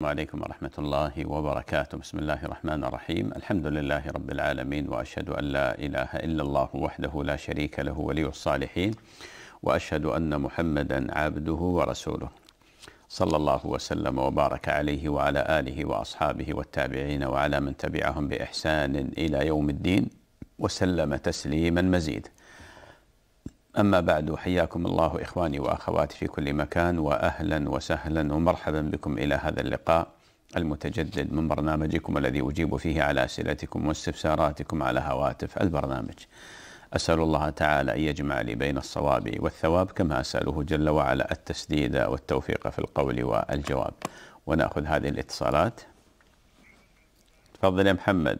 السلام عليكم ورحمة الله وبركاته بسم الله الرحمن الرحيم الحمد لله رب العالمين وأشهد أن لا إله إلا الله وحده لا شريك له ولي الصالحين وأشهد أن محمدا عبده ورسوله صلى الله وسلم وبارك عليه وعلى آله وأصحابه والتابعين وعلى من تبعهم بإحسان إلى يوم الدين وسلم تسليما مزيدا أما بعد حياكم الله إخواني وأخواتي في كل مكان وأهلا وسهلا ومرحبا بكم إلى هذا اللقاء المتجدد من برنامجكم الذي أجيب فيه على أسئلتكم واستفساراتكم على هواتف البرنامج أسأل الله تعالى أن يجمع لي بين الصواب والثواب كما أسأله جل وعلا التسديد والتوفيق في القول والجواب ونأخذ هذه الاتصالات تفضل يا محمد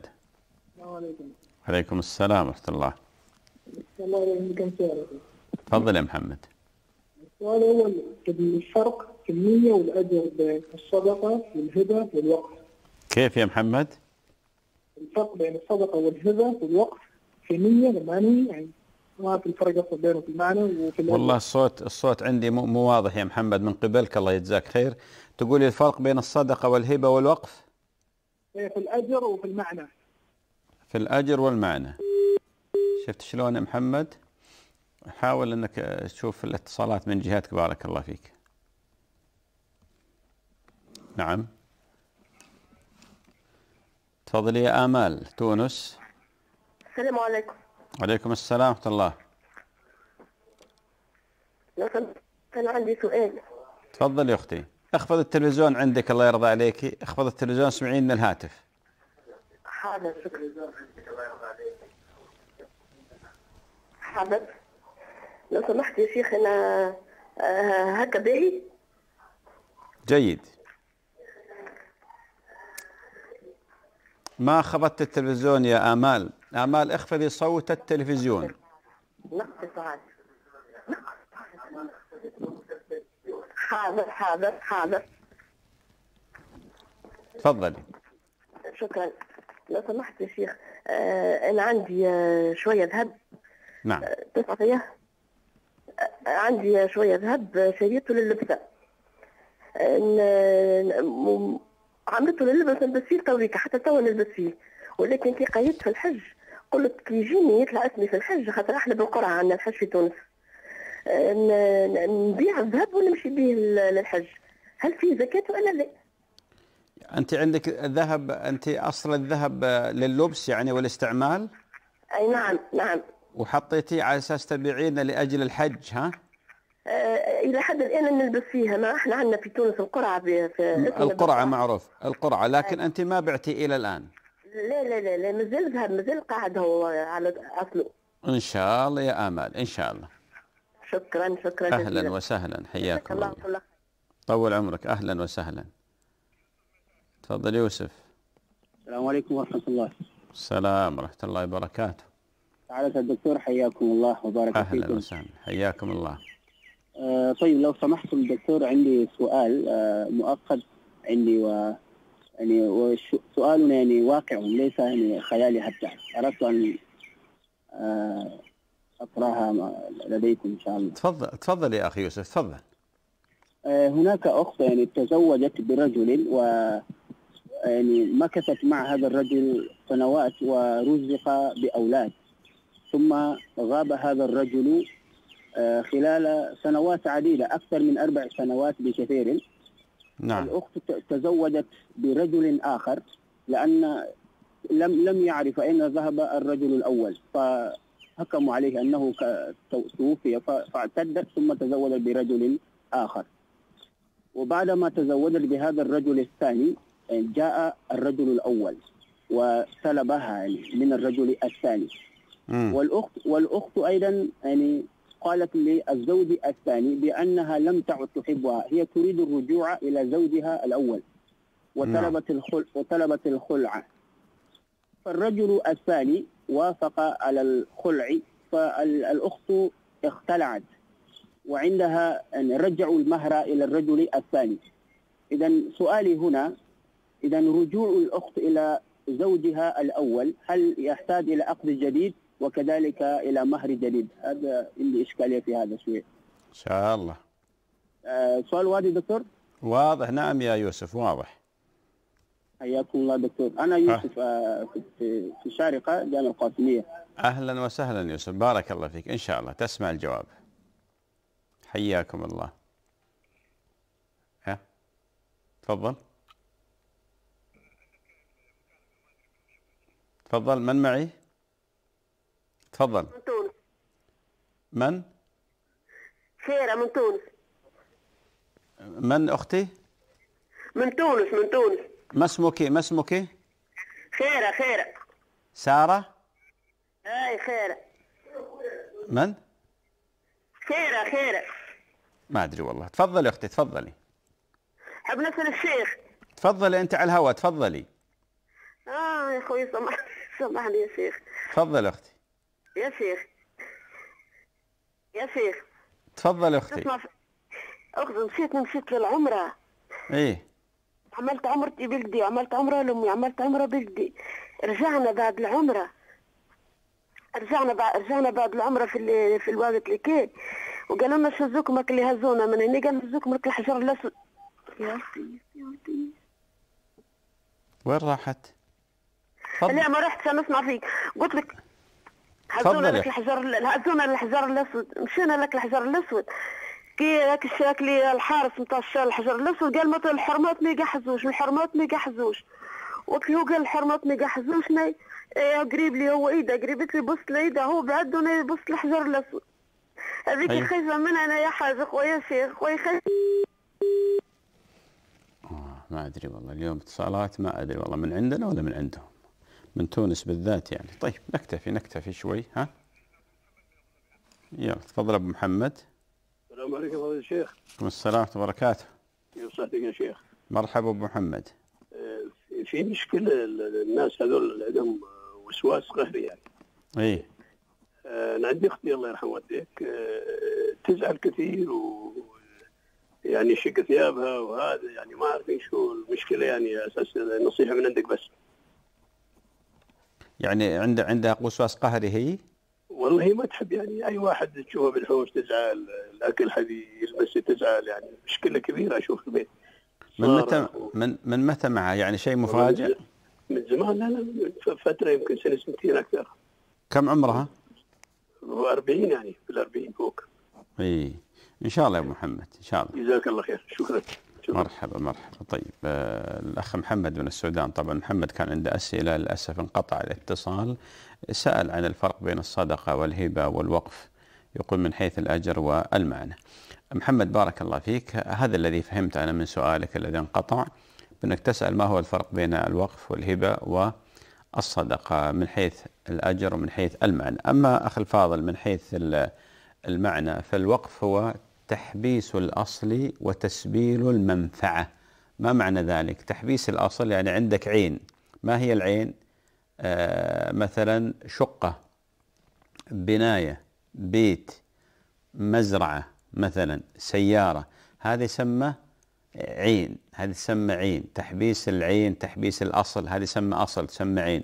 السلام عليكم وعليكم السلام ورحمة الله تفضل يا محمد السؤال الاول الفرق في النية والأجر بين الصدقة والهبة والوقف كيف يا محمد؟ الفرق بين الصدقة والهبة والوقف في النية لما يعني ما في الفرق أصلا بينه في المعنى وفي الأجر. والله الصوت الصوت عندي مو, مو واضح يا محمد من قبلك الله يجزاك خير تقول الفرق بين الصدقة والهبة والوقف؟ إيه، في الأجر وفي المعنى في الأجر والمعنى شفت شلون محمد حاول انك تشوف الاتصالات من جهاتك بارك الله فيك نعم تفضلي يا آمال تونس السلام عليكم وعليكم السلام ورحمة الله كان عندي سؤال تفضلي يا أختي اخفض التلفزيون عندك الله يرضى عليكي اخفض التلفزيون سمعيني الهاتف حاضر شكرا حمد لو سمحت يا شيخ انا آه، هكا باهي جيد ما خبطت التلفزيون يا آمال آمال اخفضي صوت التلفزيون حاضر حاضر حاضر تفضلي شكرا لو سمحت يا شيخ آه انا عندي آه شويه ذهب نعم تسعة أه، فيها أه، عندي شوية ذهب أه، شريته للبسة عملته للبسة نلبس فيه توريكة حتى توا نلبس فيه ولكن كي قيدت في الحج قلت كي يجيني يطلع اسمي في الحج خاطر احنا بالقرعة عندنا الحج في تونس نبيع الذهب ونمشي به للحج هل في زكاة ولا لا؟ انت عندك ذهب انت اصل الذهب لللبس يعني والاستعمال؟ اي نعم نعم وحطيتي على اساس تبيعين لاجل الحج ها؟ آه، آه، الى حد الان نلبس فيها ما احنا عندنا في تونس القرعه في القرعه معروف القرعه لكن آه. انت ما بعتي الى الان لا لا لا لا مازال ذهب مازال قاعد هو على اصله ان شاء الله يا امال ان شاء الله شكرا شكرا اهلا جزيلا. وسهلا حياكم الله, الله طول عمرك اهلا وسهلا تفضل يوسف السلام عليكم ورحمه الله السلام ورحمه الله وبركاته تعالت الدكتور حياكم الله وبارك فيكم. أهلا وسهلا حياكم الله. آه طيب لو سمحتم دكتور عندي سؤال آه مؤقت عندي و يعني وسؤالنا يعني واقع ليس يعني خيالي حتى أردت أن آه أقرأها لديكم إن شاء الله. تفضل تفضل يا أخي يوسف تفضل. آه، هناك أخت يعني تزوجت برجل و يعني مكثت مع هذا الرجل سنوات ورزق بأولاد ثم غاب هذا الرجل آه، خلال سنوات عديدة أكثر من أربع سنوات بكثير نعم. الأخت تزوجت برجل آخر لأن لم لم يعرف أين ذهب الرجل الأول فحكموا عليه أنه توفي فاعتدت ثم تزوجت برجل آخر وبعدما تزوجت بهذا الرجل الثاني جاء الرجل الأول وسلبها يعني، من الرجل الثاني والاخت والاخت ايضا يعني قالت للزوج الثاني بانها لم تعد تحبها هي تريد الرجوع الى زوجها الاول وطلبت نعم. الخلع وطلبت الخلع فالرجل الثاني وافق على الخلع فالاخت اختلعت وعندها يعني رجعوا المهر الى الرجل الثاني اذا سؤالي هنا اذا رجوع الاخت الى زوجها الاول هل يحتاج الى عقد جديد وكذلك الى مهر جديد هذا عندي اشكاليه في هذا الشيء ان شاء الله آه سؤال واضح دكتور واضح نعم يا يوسف واضح حياكم الله دكتور انا يوسف آه في الشارقه جامع القاسميه اهلا وسهلا يوسف بارك الله فيك ان شاء الله تسمع الجواب حياكم الله ها تفضل تفضل من معي تفضل من تونس من؟ سيرة من تونس من أختي؟ من تونس من تونس ما اسمك ما اسمك؟ خيرة خيرة سارة؟ أي خيرة من؟ خيرة خيرة ما أدري والله تفضلي أختي تفضلي حب نسأل الشيخ تفضلي أنت على الهواء تفضلي آه يا أخوي سامحني سامحني يا شيخ تفضل أختي يا شيخ يا شيخ تفضل يا اختي اخذ مشيت مشيت للعمره ايه عملت عمرتي بلدي عملت عمره لامي عملت عمره بلدي رجعنا بعد العمره رجعنا بعد رجعنا بعد العمره في ال... في الوقت اللي كان وقالوا لنا شزوكم اللي هزونا من هنا قالوا شزوكم الحجر الاسود يا اختي يا اختي وين راحت؟ لا ما رحتش انا اسمع فيك قلت لك هزونا لك الحجر هزونا الحجر الاسود مشينا لك الحجر الاسود كي راك الشاك لي الحارس نتاع الحجر الاسود قال مثلا الحرمات ما يقحزوش الحرمات ما يقحزوش وقت هو قال الحرمات ما يقحزوش إيه، قريب لي هو ايده قريبت لي بصت ايده هو بعد وانا بصت الحجر الاسود هذيك أيوه. خايفه منها انا يا حاج خويا شيخ خويا خايف آه، ما ادري والله اليوم اتصالات ما ادري والله من عندنا ولا من عندهم من تونس بالذات يعني طيب نكتفي نكتفي شوي ها يلا تفضل ابو محمد السلام عليكم فضيلة الشيخ وعليكم السلام وبركاته يسعدك يا شيخ مرحبا ابو محمد آه، في مشكلة الناس هذول عندهم وسواس قهري يعني اي آه، انا عندي اختي الله يرحم والديك آه، تزعل كثير و يعني شق ثيابها وهذا يعني ما اعرف شو المشكله يعني اساس نصيحه من عندك بس. يعني عند عندها وسواس قهري هي؟ والله ما تحب يعني اي واحد تشوفه بالحوش تزعل الاكل حبي يلبس تزعل يعني مشكله كبيره اشوف في البيت من متى من من متى معها يعني شيء مفاجئ؟ من زمان لا لا فتره يمكن سنه سنتين اكثر كم عمرها؟ 40 يعني في ال 40 فوق اي ان شاء الله يا ابو محمد ان شاء الله جزاك الله خير شكرا شكرا مرحبا مرحبا طيب آه، الاخ محمد من السودان طبعا محمد كان عنده اسئله للاسف انقطع الاتصال سال عن الفرق بين الصدقه والهبه والوقف يقول من حيث الاجر والمعنى محمد بارك الله فيك هذا الذي فهمت انا من سؤالك الذي انقطع بانك تسال ما هو الفرق بين الوقف والهبه والصدقه من حيث الاجر ومن حيث المعنى اما اخ الفاضل من حيث المعنى فالوقف هو تحبيس الأصل وتسبيل المنفعة ما معنى ذلك تحبيس الأصل يعني عندك عين ما هي العين آه مثلا شقة بناية بيت مزرعة مثلا سيارة هذه سمى عين هذه سمى عين تحبيس العين تحبيس الأصل هذه سمى أصل تسمى عين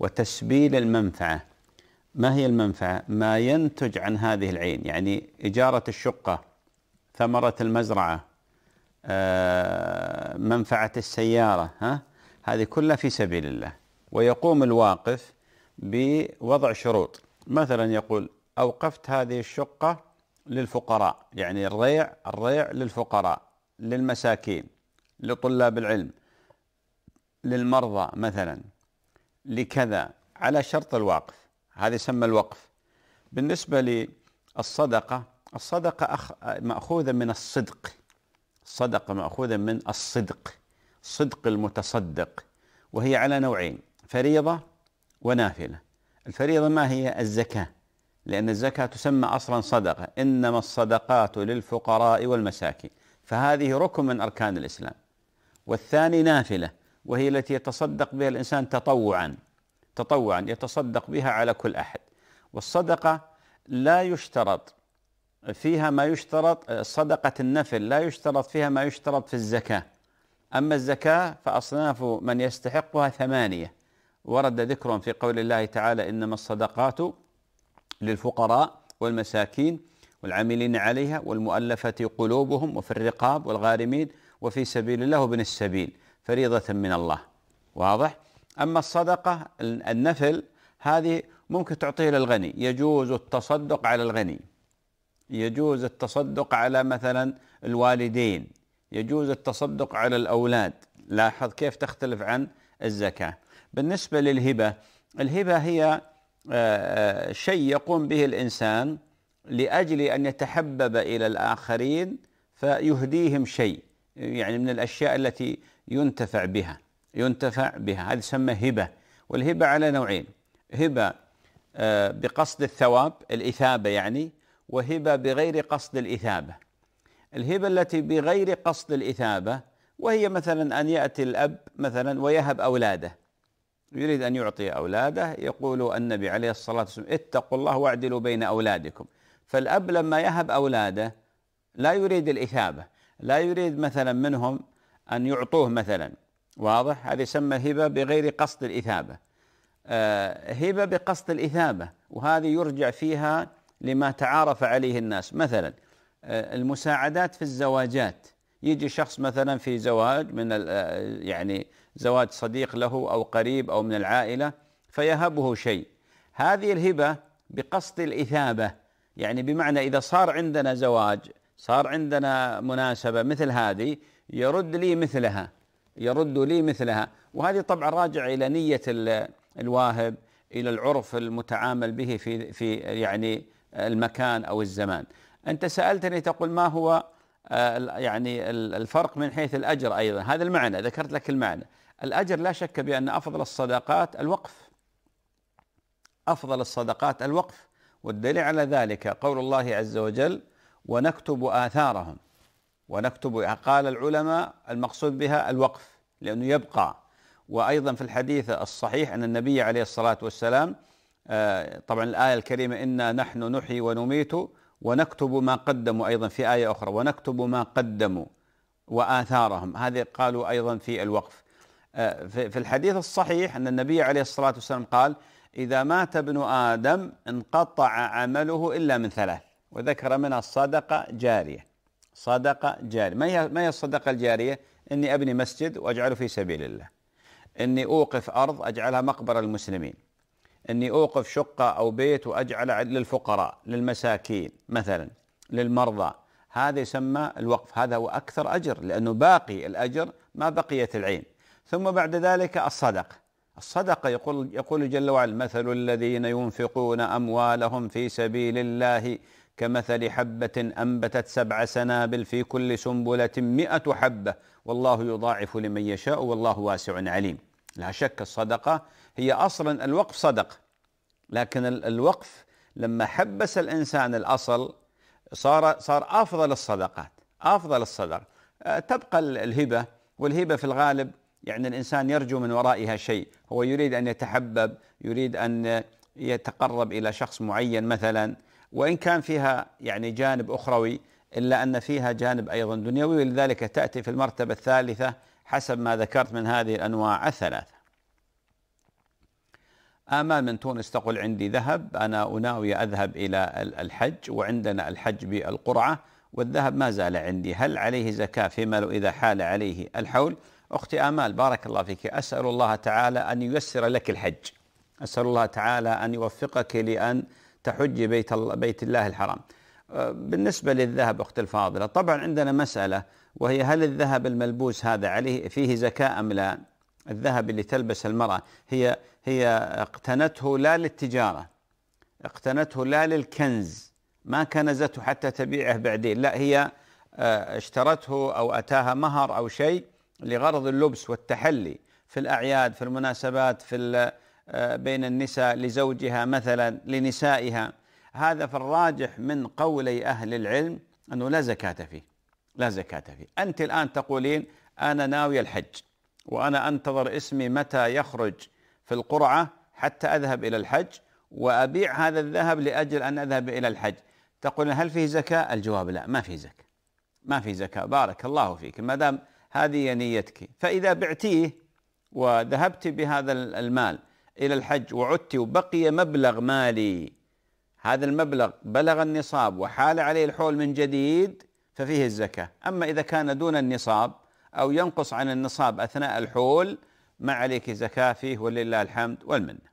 وتسبيل المنفعة ما هي المنفعة ما ينتج عن هذه العين يعني إجارة الشقة ثمرة المزرعة آه، منفعة السيارة ها هذه كلها في سبيل الله ويقوم الواقف بوضع شروط مثلا يقول أوقفت هذه الشقة للفقراء يعني الريع الريع للفقراء للمساكين لطلاب العلم للمرضى مثلا لكذا على شرط الواقف هذا يسمى الوقف بالنسبة للصدقة الصدقة أخ... مأخوذة من الصدق الصدقة مأخوذة من الصدق صدق المتصدق وهي على نوعين فريضة ونافلة الفريضة ما هي الزكاة لأن الزكاة تسمى أصلا صدقة إنما الصدقات للفقراء والمساكين فهذه ركن من أركان الإسلام والثاني نافلة وهي التي يتصدق بها الإنسان تطوعا تطوعا يتصدق بها على كل أحد والصدقة لا يشترط فيها ما يشترط آه، صدقة النفل لا يشترط فيها ما يشترط في الزكاة أما الزكاة فأصناف من يستحقها ثمانية ورد ذكر في قول الله تعالى إنما الصدقات للفقراء والمساكين والعاملين عليها والمؤلفة قلوبهم وفي الرقاب والغارمين وفي سبيل الله وابن السبيل فريضة من الله واضح أما الصدقة النفل هذه ممكن تعطيه للغني يجوز التصدق على الغني يجوز التصدق على مثلا الوالدين يجوز التصدق على الأولاد لاحظ كيف تختلف عن الزكاة بالنسبة للهبة الهبة هي آه، آه، شيء يقوم به الإنسان لأجل أن يتحبب إلى الآخرين فيهديهم شيء يعني من الأشياء التي ينتفع بها ينتفع بها هذه تسمى هبة والهبة على نوعين هبة آه، بقصد الثواب الإثابة يعني وهبه بغير قصد الاثابه الهبه التي بغير قصد الاثابه وهي مثلا ان ياتي الاب مثلا ويهب اولاده يريد ان يعطي اولاده يقول النبي عليه الصلاه والسلام اتقوا الله واعدلوا بين اولادكم فالاب لما يهب اولاده لا يريد الاثابه لا يريد مثلا منهم ان يعطوه مثلا واضح هذه يسمى هبه بغير قصد الاثابه آه، هبه بقصد الاثابه وهذه يرجع فيها لما تعارف عليه الناس مثلا آه، المساعدات في الزواجات يجي شخص مثلا في زواج من آه، يعني زواج صديق له او قريب او من العائله فيهبه شيء هذه الهبه بقصد الاثابه يعني بمعنى اذا صار عندنا زواج صار عندنا مناسبه مثل هذه يرد لي مثلها يرد لي مثلها وهذه طبعا راجع الى نيه الواهب الى العرف المتعامل به في في يعني المكان او الزمان انت سالتني تقول ما هو آه، يعني الفرق من حيث الاجر ايضا هذا المعنى ذكرت لك المعنى الاجر لا شك بان افضل الصدقات الوقف افضل الصدقات الوقف والدليل على ذلك قول الله عز وجل ونكتب اثارهم ونكتب قال العلماء المقصود بها الوقف لانه يبقى وايضا في الحديث الصحيح ان النبي عليه الصلاه والسلام آه، طبعا الآية الكريمة إنا نحن نحيي ونميت ونكتب ما قدموا أيضا في آية أخرى ونكتب ما قدموا وآثارهم هذه قالوا أيضا في الوقف آه، في الحديث الصحيح أن النبي عليه الصلاة والسلام قال إذا مات ابن آدم انقطع عمله إلا من ثلاث وذكر منها الصدقة جارية صدقة جارية ما هي ما هي الصدقة الجارية؟ إني أبني مسجد وأجعله في سبيل الله إني أوقف أرض أجعلها مقبرة للمسلمين أني أوقف شقة أو بيت وأجعل للفقراء للمساكين مثلا للمرضى هذا يسمى الوقف هذا هو أكثر أجر لأنه باقي الأجر ما بقيت العين ثم بعد ذلك الصدقة الصدقة يقول يقول جل وعلا مثل الذين ينفقون أموالهم في سبيل الله كمثل حبة أنبتت سبع سنابل في كل سنبلة مئة حبة والله يضاعف لمن يشاء والله واسع عليم لا شك الصدقة هي أصلا الوقف صدقة لكن الوقف لما حبس الإنسان الأصل صار صار أفضل الصدقات أفضل الصدقة آه، تبقى الهبة والهبة في الغالب يعني الإنسان يرجو من ورائها شيء هو يريد أن يتحبب يريد أن يتقرب إلى شخص معين مثلا وإن كان فيها يعني جانب أخروي إلا أن فيها جانب أيضا دنيوي ولذلك تأتي في المرتبة الثالثة حسب ما ذكرت من هذه الأنواع الثلاثة آمال من تونس تقول عندي ذهب أنا أناوي أذهب إلى الحج وعندنا الحج بالقرعة والذهب ما زال عندي هل عليه زكاة فيما لو إذا حال عليه الحول أختي آمال بارك الله فيك أسأل الله تعالى أن ييسر لك الحج أسأل الله تعالى أن يوفقك لأن تحج بيت, بيت الله الحرام أه، بالنسبة للذهب أختي الفاضلة طبعا عندنا مسألة وهي هل الذهب الملبوس هذا عليه فيه زكاة أم لا الذهب اللي تلبس المرأة هي هي اقتنته لا للتجارة اقتنته لا للكنز ما كنزته حتى تبيعه بعدين لا هي آه، اشترته أو أتاها مهر أو شيء لغرض اللبس والتحلي في الأعياد في المناسبات في آه، بين النساء لزوجها مثلا لنسائها هذا في الراجح من قولي أهل العلم أنه لا زكاة فيه لا زكاة فيه أنت الآن تقولين أنا ناوي الحج وأنا أنتظر اسمي متى يخرج في القرعة حتى أذهب إلى الحج وأبيع هذا الذهب لأجل أن أذهب إلى الحج تقول هل فيه زكاة؟ الجواب لا ما في زكاة ما في زكاة بارك الله فيك ما دام هذه نيتك فإذا بعتيه وذهبت بهذا المال إلى الحج وعدت وبقي مبلغ مالي هذا المبلغ بلغ النصاب وحال عليه الحول من جديد ففيه الزكاة أما إذا كان دون النصاب أو ينقص عن النصاب أثناء الحول ما عليك زكاة فيه ولله الحمد والمنة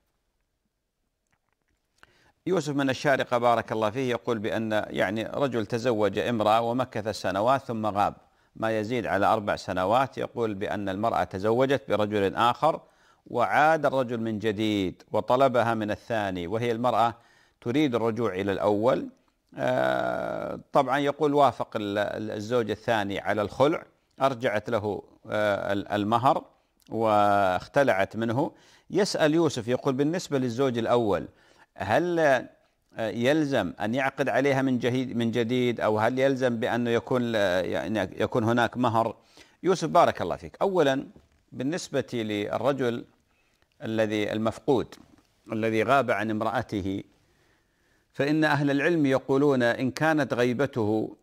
يوسف من الشارقة بارك الله فيه يقول بأن يعني رجل تزوج امرأة ومكث سنوات ثم غاب ما يزيد على أربع سنوات يقول بأن المرأة تزوجت برجل آخر وعاد الرجل من جديد وطلبها من الثاني وهي المرأة تريد الرجوع إلى الأول آه، طبعا يقول وافق الزوج الثاني على الخلع أرجعت له آه، المهر واختلعت منه يسأل يوسف يقول بالنسبة للزوج الأول هل آه، يلزم أن يعقد عليها من جديد من جديد أو هل يلزم بأنه يكون يعني يكون هناك مهر يوسف بارك الله فيك أولا بالنسبة للرجل الذي المفقود الذي غاب عن امرأته فإن أهل العلم يقولون إن كانت غيبته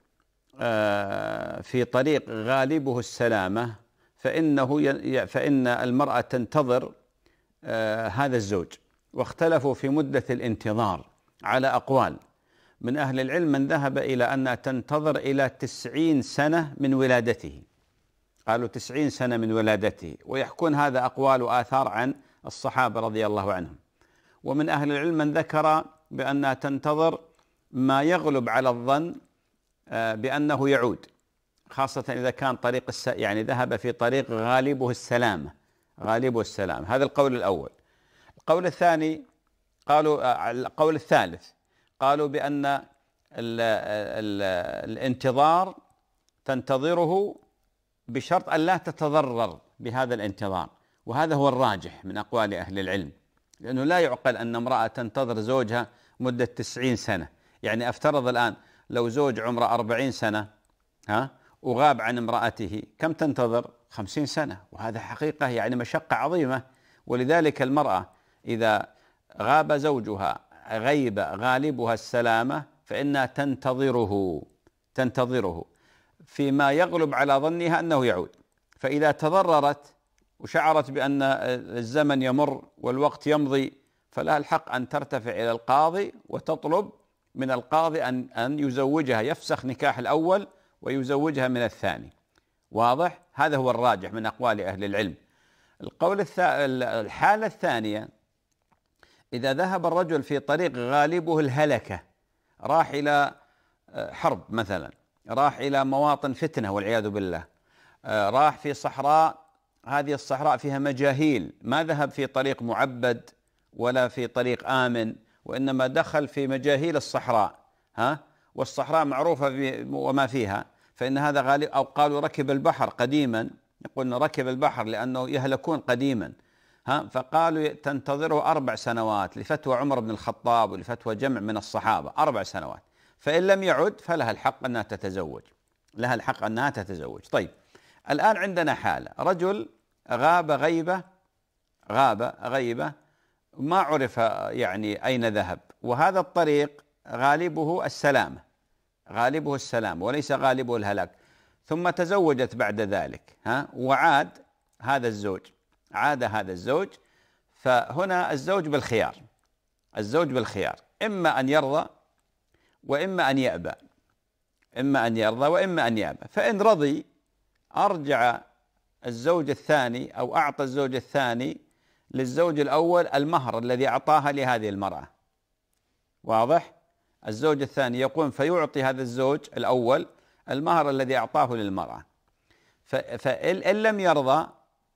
آه، في طريق غالبه السلامة فإنه فإن المرأة تنتظر آه، هذا الزوج واختلفوا في مدة الانتظار على أقوال من أهل العلم من ذهب إلى أنها تنتظر إلى تسعين سنة من ولادته قالوا تسعين سنة من ولادته ويحكون هذا أقوال وآثار عن الصحابة رضي الله عنهم ومن أهل العلم من ذكر بأنها تنتظر ما يغلب على الظن آه، بأنه يعود خاصة إذا كان طريق الس... يعني ذهب في طريق غالبه السلامة غالبه السلام هذا القول الأول القول الثاني قالوا آه، القول الثالث قالوا بأن ال... ال... الانتظار تنتظره بشرط أن لا تتضرر بهذا الانتظار وهذا هو الراجح من أقوال أهل العلم لأنه لا يعقل أن امرأة تنتظر زوجها مدة تسعين سنة يعني أفترض الآن لو زوج عمره أربعين سنة ها وغاب عن امرأته كم تنتظر خمسين سنة وهذا حقيقة يعني مشقة عظيمة ولذلك المرأة إذا غاب زوجها غيب غالبها السلامة فإنها تنتظره تنتظره فيما يغلب على ظنها أنه يعود فإذا تضررت وشعرت بأن الزمن يمر والوقت يمضي فلها الحق أن ترتفع إلى القاضي وتطلب من القاضي أن أن يزوجها يفسخ نكاح الأول ويزوجها من الثاني واضح هذا هو الراجح من أقوال أهل العلم القول الثا... الحالة الثانية إذا ذهب الرجل في طريق غالبه الهلكة راح إلى آه، حرب مثلا راح إلى مواطن فتنة والعياذ بالله آه، راح في صحراء هذه الصحراء فيها مجاهيل ما ذهب في طريق معبد ولا في طريق آمن وإنما دخل في مجاهيل الصحراء ها والصحراء معروفة وما فيها فإن هذا غالب أو قالوا ركب البحر قديما يقولون ركب البحر لأنه يهلكون قديما ها فقالوا تنتظره أربع سنوات لفتوى عمر بن الخطاب ولفتوى جمع من الصحابة أربع سنوات فإن لم يعد فلها الحق أنها تتزوج لها الحق أنها تتزوج طيب الآن عندنا حالة رجل غاب غيبة غاب غيبة ما عرف يعني أين ذهب وهذا الطريق غالبه السلامة غالبه السلامة وليس غالبه الهلاك ثم تزوجت بعد ذلك ها وعاد هذا الزوج عاد هذا الزوج فهنا الزوج بالخيار الزوج بالخيار إما أن يرضى وإما أن يأبى إما أن يرضى وإما أن يأبى فإن رضي أرجع الزوج الثاني أو أعطى الزوج الثاني للزوج الأول المهر الذي أعطاها لهذه المرأة واضح؟ الزوج الثاني يقوم فيعطي هذا الزوج الأول المهر الذي أعطاه للمرأة فإن لم يرضى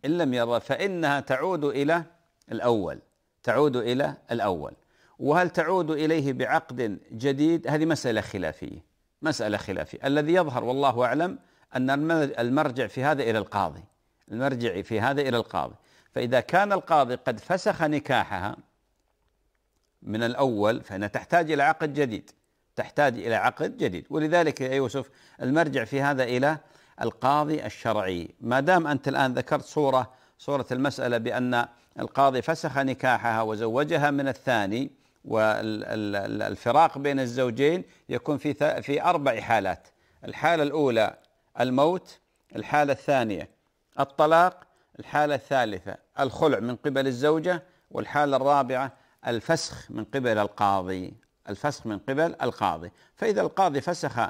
إن لم يرضى فإنها تعود إلى الأول تعود إلى الأول وهل تعود إليه بعقد جديد هذه مسألة خلافية مسألة خلافية الذي يظهر والله أعلم أن المرجع في هذا إلى القاضي المرجع في هذا إلى القاضي فإذا كان القاضي قد فسخ نكاحها من الأول فإنها تحتاج إلى عقد جديد تحتاج إلى عقد جديد ولذلك يا يوسف المرجع في هذا إلى القاضي الشرعي ما دام أنت الآن ذكرت صورة صورة المسألة بأن القاضي فسخ نكاحها وزوجها من الثاني والفراق بين الزوجين يكون في في أربع حالات الحالة الأولى الموت الحالة الثانية الطلاق الحالة الثالثة الخلع من قبل الزوجة والحالة الرابعة الفسخ من قبل القاضي الفسخ من قبل القاضي فإذا القاضي فسخ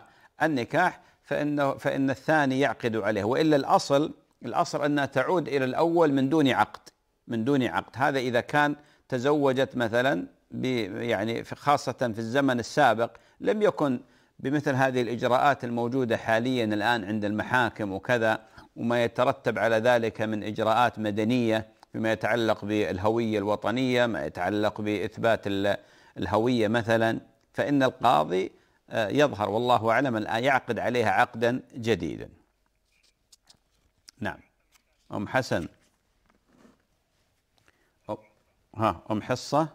النكاح فإنه فإن الثاني يعقد عليه وإلا الأصل الأصل أنها تعود إلى الأول من دون عقد من دون عقد هذا إذا كان تزوجت مثلا يعني خاصة في الزمن السابق لم يكن بمثل هذه الإجراءات الموجودة حاليا الآن عند المحاكم وكذا وما يترتب على ذلك من اجراءات مدنيه فيما يتعلق بالهويه الوطنيه، ما يتعلق باثبات الهويه مثلا فان القاضي آه، يظهر والله اعلم الان يعقد عليها عقدا جديدا. نعم. ام حسن ها ام حصه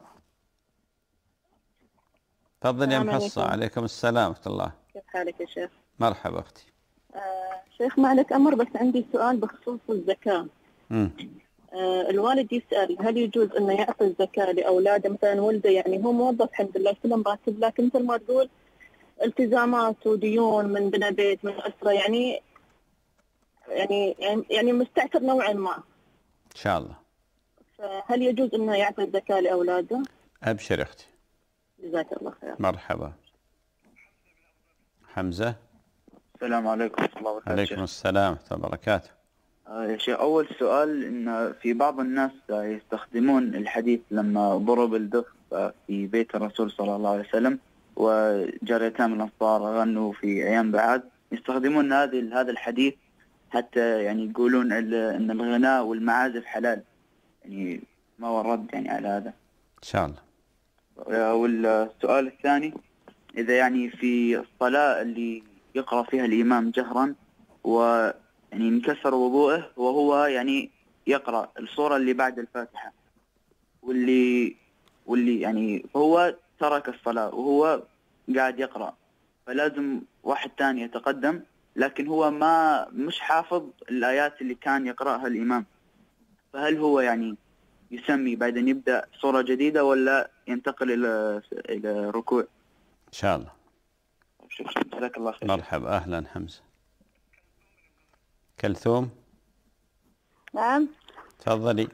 تفضل يا ام حصه عليكم السلام ورحمه الله كيف حالك يا شيخ؟ مرحبا اختي. آه، شيخ ما امر بس عندي سؤال بخصوص الزكاه. آه الوالد يسال هل يجوز انه يعطي الزكاه لاولاده مثلا ولده يعني هو موظف الحمد لله كلهم راتب لكن مثل ما تقول التزامات وديون من بنى بيت من اسره يعني يعني يعني مستعتر نوعا ما. ان شاء الله. فهل يجوز انه يعطي الزكاه لاولاده؟ ابشر اختي. جزاك الله خير. مرحبا. حمزه. السلام عليكم ورحمة الله وبركاته عليكم السلام ورحمة الله وبركاته آه، يا شيخ أول سؤال إن في بعض الناس يستخدمون الحديث لما ضرب الدف آه، في بيت الرسول صلى الله عليه وسلم وجاريتان من الأنصار غنوا في أيام بعاد يستخدمون هذه هذا الحديث حتى يعني يقولون إن الغناء والمعازف حلال يعني ما هو الرد يعني على هذا؟ إن شاء الله آه، والسؤال الثاني إذا يعني في الصلاة اللي يقرأ فيها الإمام جهرا و يعني انكسر وضوءه وهو يعني يقرأ الصورة اللي بعد الفاتحة واللي واللي يعني فهو ترك الصلاة وهو قاعد يقرأ فلازم واحد ثاني يتقدم لكن هو ما مش حافظ الآيات اللي كان يقرأها الإمام فهل هو يعني يسمي بعدين يبدأ صورة جديدة ولا ينتقل إلى إلى ركوع؟ إن شاء الله جزاك الله خير مرحبا أهلا حمزة كلثوم نعم تفضلي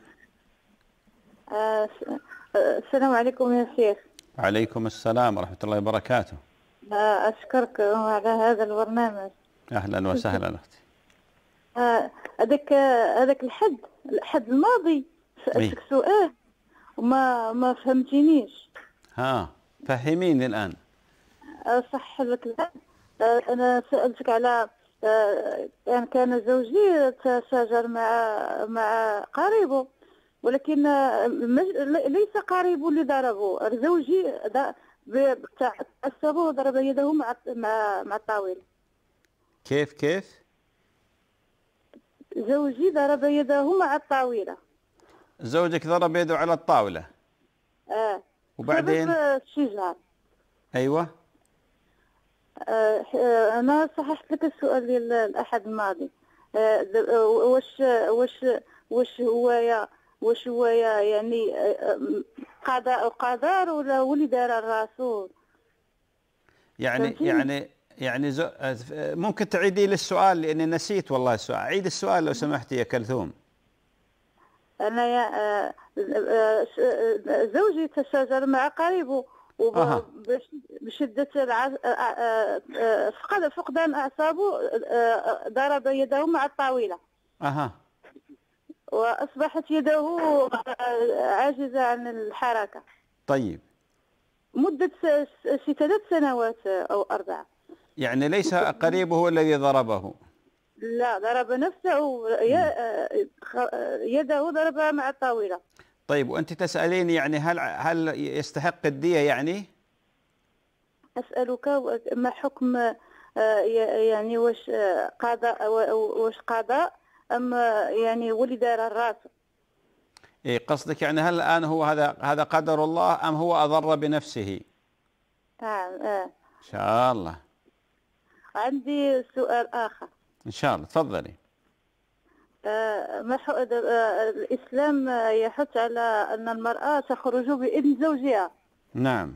آه، آه، السلام عليكم يا شيخ عليكم السلام ورحمة الله وبركاته أشكرك على هذا البرنامج أهلا وسهلا أختي آه، هذاك هذاك الحد الحد الماضي إيه. سألتك سؤال وما ما فهمتينيش ها فهميني الآن صح الكلام آه، انا سالتك على يعني كان زوجي تشاجر مع مع قريبه ولكن آه، ليس قريبه اللي ضربه زوجي تعصبه وضرب يده مع مع مع الطاوله كيف كيف زوجي ضرب يده مع الطاوله زوجك ضرب يده على الطاوله اه وبعدين الشجار ايوه أه، أه، انا صححت لك السؤال ديال الاحد الماضي أه، واش واش واش هوايا واش هوايا يعني قضاء وقدر ولا هو دار الرسول يعني يعني يعني زو ممكن تعيدي لي السؤال لاني نسيت والله السؤال عيد السؤال لو سمحتي يا كلثوم انا يا زوجي تشاجر مع قريبه وبشده فقد فقدان اعصابه ضرب يده مع الطاوله اها واصبحت يده عاجزه عن الحركه طيب مده شي ثلاث سنوات او اربعه يعني ليس قريبه هو الذي ضربه لا ضرب نفسه يده ضربها مع الطاوله طيب وانت تسالين يعني هل هل يستحق الديه يعني؟ اسالك ما حكم آه، يعني واش قضاء واش قضاء ام يعني ولد الراس؟ اي قصدك يعني هل الان هو هذا هذا قدر الله ام هو اضر بنفسه؟ نعم آه. ان شاء الله عندي سؤال اخر ان شاء الله تفضلي آه، محو... آه، آه، الإسلام يحث على أن المرأة تخرج بإذن زوجها نعم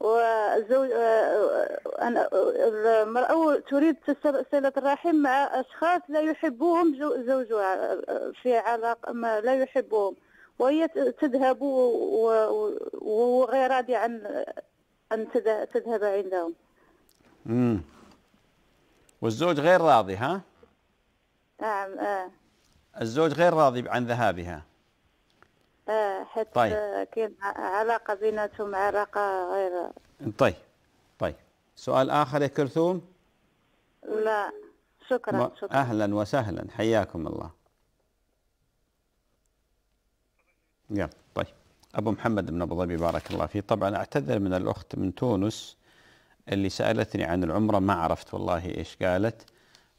والزوج المرأة تريد صلة الرحم مع أشخاص لا يحبهم زوجها في علاقة ما لا يحبهم وهي تذهب وهو غير راضي عن أن تذهب عندهم امم والزوج غير راضي ها؟ نعم آه. الزوج غير راضي عن ذهابها آه حتى آه، طيب. كان علاقة بيناتهم علاقة غير طيب طيب سؤال آخر يا كلثوم لا شكرا, و... شكرا أهلا وسهلا حياكم الله يلا طيب أبو محمد من أبو ظبي بارك الله فيه طبعا أعتذر من الأخت من تونس اللي سألتني عن العمرة ما عرفت والله إيش قالت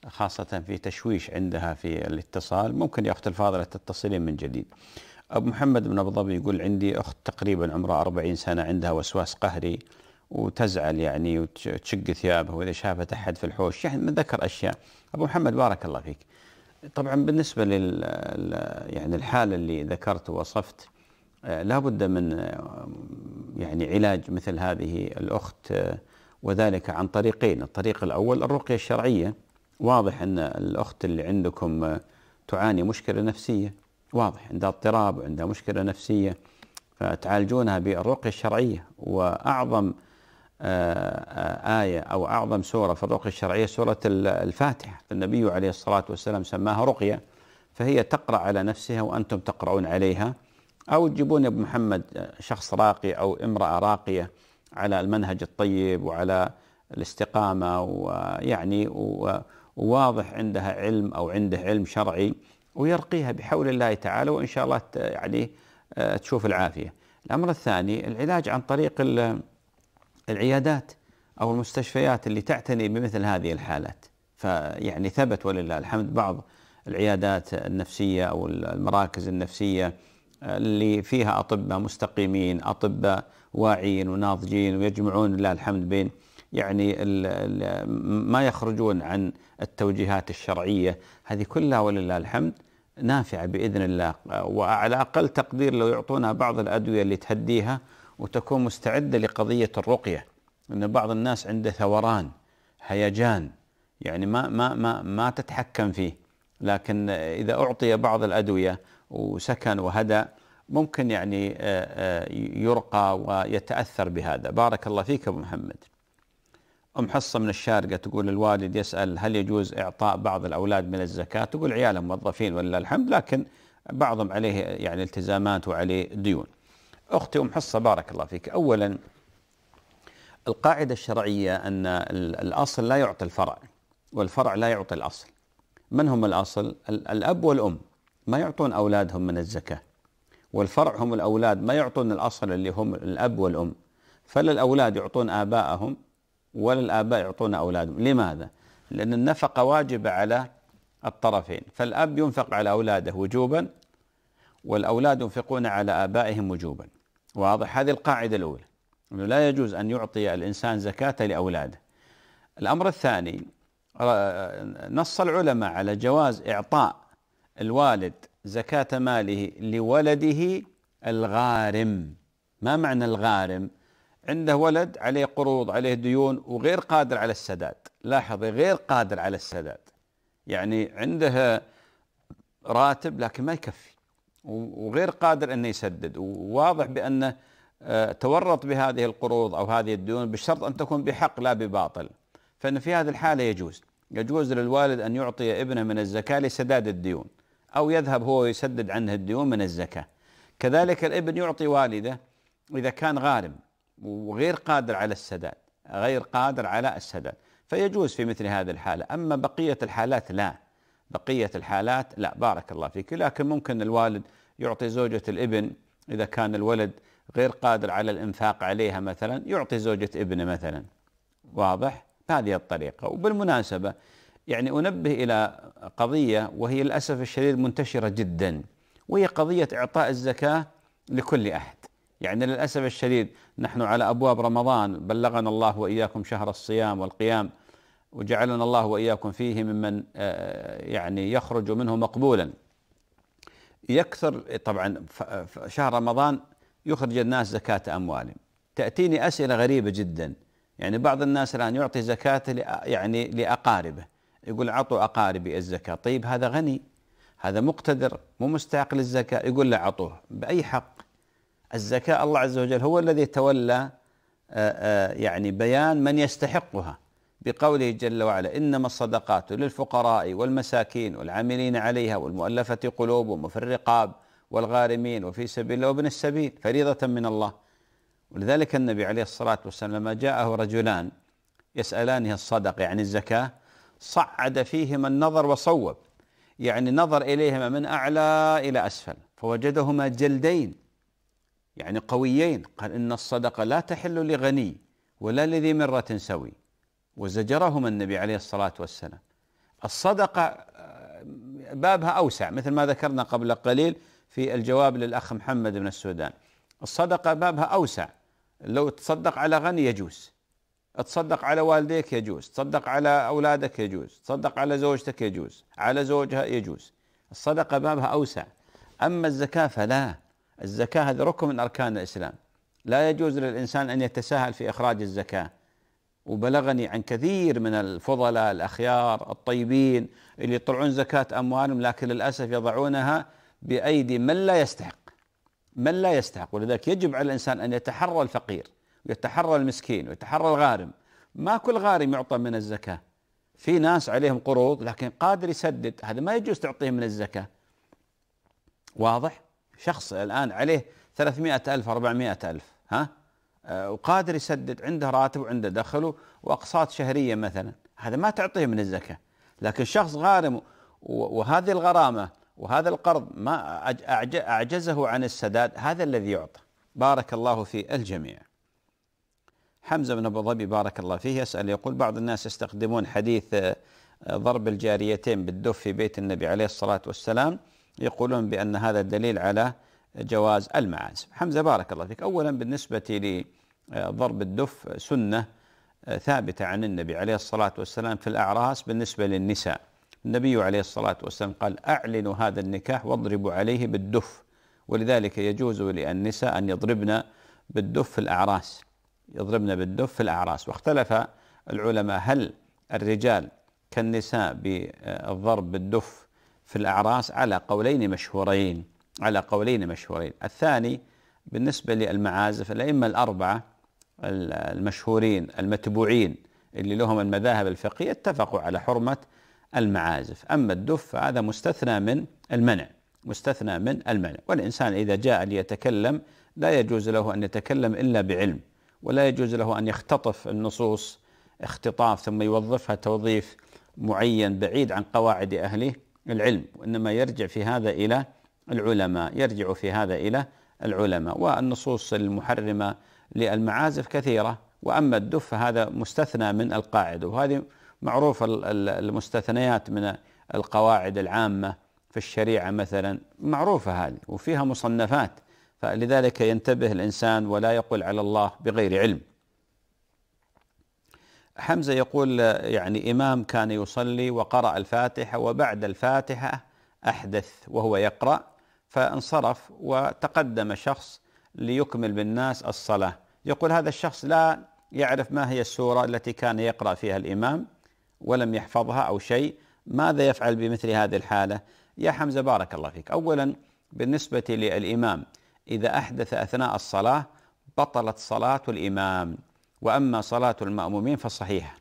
خاصة في تشويش عندها في الاتصال ممكن يا أخت الفاضلة تتصلين من جديد أبو محمد من أبو ظبي يقول عندي أخت تقريبا عمرها 40 سنة عندها وسواس قهري وتزعل يعني وتشق ثيابها وإذا شافت أحد في الحوش يعني من ذكر أشياء أبو محمد بارك الله فيك طبعا بالنسبة لل يعني الحالة اللي ذكرت ووصفت آه، لا بد من آه، يعني علاج مثل هذه الأخت آه، وذلك عن طريقين الطريق الأول الرقية الشرعية واضح أن الأخت اللي عندكم تعاني مشكلة نفسية واضح عندها اضطراب وعندها مشكلة نفسية فتعالجونها بالرقية الشرعية وأعظم آه، آه، آية أو أعظم سورة في الرقية الشرعية سورة الفاتحة النبي عليه الصلاة والسلام سماها رقية فهي تقرأ على نفسها وأنتم تقرؤون عليها أو تجيبون يا أبو محمد آه، شخص راقي أو امرأة راقية على المنهج الطيب وعلى الاستقامة ويعني و وواضح عندها علم أو عنده علم شرعي ويرقيها بحول الله تعالى وإن شاء الله يعني آه، تشوف العافية الأمر الثاني العلاج عن طريق العيادات أو المستشفيات اللي تعتني بمثل هذه الحالات فيعني ثبت ولله الحمد بعض العيادات النفسية أو المراكز النفسية آه، اللي فيها أطباء مستقيمين أطباء واعيين وناضجين ويجمعون لله الحمد بين يعني ما يخرجون عن التوجيهات الشرعية هذه كلها ولله الحمد نافعة بإذن الله وعلى أقل تقدير لو يعطونا بعض الأدوية اللي تهديها وتكون مستعدة لقضية الرقية أن بعض الناس عنده ثوران هيجان يعني ما ما ما ما تتحكم فيه لكن إذا أعطي بعض الأدوية وسكن وهدأ ممكن يعني آه، آه، يرقى ويتأثر بهذا بارك الله فيك أبو محمد أم حصة من الشارقة تقول الوالد يسأل هل يجوز إعطاء بعض الأولاد من الزكاة تقول عياله موظفين ولله الحمد لكن بعضهم عليه يعني التزامات وعليه ديون أختي أم حصة بارك الله فيك أولا القاعدة الشرعية أن الأصل لا يعطي الفرع والفرع لا يعطي الأصل من هم الأصل؟ الأب والأم ما يعطون أولادهم من الزكاة والفرع هم الأولاد ما يعطون الأصل اللي هم الأب والأم فلا الأولاد يعطون آباءهم ولا الآباء يعطون أولادهم لماذا؟ لأن النفقة واجبة على الطرفين فالأب ينفق على أولاده وجوبا والأولاد ينفقون على آبائهم وجوبا واضح هذه القاعدة الأولى أنه لا يجوز أن يعطي الإنسان زكاة لأولاده الأمر الثاني نص العلماء على جواز إعطاء الوالد زكاة ماله لولده الغارم ما معنى الغارم عنده ولد عليه قروض عليه ديون وغير قادر على السداد لاحظ غير قادر على السداد يعني عنده راتب لكن ما يكفي وغير قادر انه يسدد وواضح بانه آه، تورط بهذه القروض او هذه الديون بشرط ان تكون بحق لا بباطل فان في هذه الحاله يجوز يجوز للوالد ان يعطي ابنه من الزكاه لسداد الديون او يذهب هو يسدد عنه الديون من الزكاه كذلك الابن يعطي والده اذا كان غارم وغير قادر على السداد غير قادر على السداد فيجوز في مثل هذه الحالة أما بقية الحالات لا بقية الحالات لا بارك الله فيك لكن ممكن الوالد يعطي زوجة الابن إذا كان الولد غير قادر على الإنفاق عليها مثلا يعطي زوجة ابنه مثلا واضح بهذه الطريقة وبالمناسبة يعني أنبه إلى قضية وهي للأسف الشديد منتشرة جدا وهي قضية إعطاء الزكاة لكل أحد يعني للأسف الشديد نحن على أبواب رمضان بلغنا الله وإياكم شهر الصيام والقيام وجعلنا الله وإياكم فيه ممن آه، يعني يخرج منه مقبولا يكثر طبعا شهر رمضان يخرج الناس زكاة أموالهم تأتيني أسئلة غريبة جدا يعني بعض الناس الآن يعطي زكاته يعني لأقاربه يقول أعطوا أقاربي الزكاة طيب هذا غني هذا مقتدر مو مستحق للزكاة يقول له أعطوه بأي حق الزكاة الله عز وجل هو الذي تولى آه، آه، يعني بيان من يستحقها بقوله جل وعلا انما الصدقات للفقراء والمساكين والعاملين عليها والمؤلفه قلوبهم وفي الرقاب والغارمين وفي سبيل الله وابن السبيل فريضه من الله ولذلك النبي عليه الصلاه والسلام لما جاءه رجلان يسالانه الصدقه يعني الزكاه صعد فيهما النظر وصوب يعني نظر اليهما من اعلى الى اسفل فوجدهما جلدين يعني قويين قال إن الصدقة لا تحل لغني ولا لذي مرة سوي وزجرهما النبي عليه الصلاة والسلام الصدقة آه، بابها أوسع مثل ما ذكرنا قبل قليل في الجواب للأخ محمد من السودان الصدقة بابها أوسع لو تصدق على غني يجوز تصدق على والديك يجوز تصدق على أولادك يجوز تصدق على زوجتك يجوز على زوجها يجوز الصدقة بابها أوسع أما الزكاة فلا الزكاة هذا ركن من أركان الإسلام لا يجوز للإنسان أن يتساهل في إخراج الزكاة وبلغني عن كثير من الفضلاء الأخيار الطيبين اللي يطلعون زكاة أموالهم لكن للأسف يضعونها بأيدي من لا يستحق من لا يستحق ولذلك يجب على الإنسان أن يتحرى الفقير ويتحرى المسكين ويتحرى الغارم ما كل غارم يعطى من الزكاة في ناس عليهم قروض لكن قادر يسدد هذا ما يجوز تعطيه من الزكاة واضح شخص الآن عليه 300 ألف 400 ألف ها آه، وقادر يسدد عنده راتب وعنده دخل وأقساط شهرية مثلا هذا ما تعطيه من الزكاة لكن شخص غارم وهذه الغرامة وهذا القرض ما أعجزه عن السداد هذا الذي يعطى بارك الله في الجميع حمزة بن أبو ظبي بارك الله فيه يسأل يقول بعض الناس يستخدمون حديث آه، ضرب الجاريتين بالدف في بيت النبي عليه الصلاة والسلام يقولون بأن هذا الدليل على جواز المعازف حمزة بارك الله فيك أولا بالنسبة لضرب الدف سنة ثابتة عن النبي عليه الصلاة والسلام في الأعراس بالنسبة للنساء النبي عليه الصلاة والسلام قال أعلنوا هذا النكاح واضربوا عليه بالدف ولذلك يجوز للنساء أن يضربن بالدف في الأعراس يضربن بالدف في الأعراس واختلف العلماء هل الرجال كالنساء بالضرب بالدف في الأعراس على قولين مشهورين على قولين مشهورين الثاني بالنسبة للمعازف الأئمة الأربعة المشهورين المتبوعين اللي لهم المذاهب الفقهية اتفقوا على حرمة المعازف أما الدف فهذا مستثنى من المنع مستثنى من المنع والإنسان إذا جاء ليتكلم لا يجوز له أن يتكلم إلا بعلم ولا يجوز له أن يختطف النصوص اختطاف ثم يوظفها توظيف معين بعيد عن قواعد أهله العلم وإنما يرجع في هذا إلى العلماء يرجع في هذا إلى العلماء والنصوص المحرمة للمعازف كثيرة وأما الدف هذا مستثنى من القاعدة وهذه معروفة المستثنيات من القواعد العامة في الشريعة مثلا معروفة هذه وفيها مصنفات فلذلك ينتبه الإنسان ولا يقول على الله بغير علم حمزة يقول يعني إمام كان يصلي وقرأ الفاتحة وبعد الفاتحة أحدث وهو يقرأ فانصرف وتقدم شخص ليكمل بالناس الصلاة يقول هذا الشخص لا يعرف ما هي السورة التي كان يقرأ فيها الإمام ولم يحفظها أو شيء ماذا يفعل بمثل هذه الحالة يا حمزة بارك الله فيك أولا بالنسبة للإمام إذا أحدث أثناء الصلاة بطلت صلاة الإمام واما صلاه المامومين فصحيحه.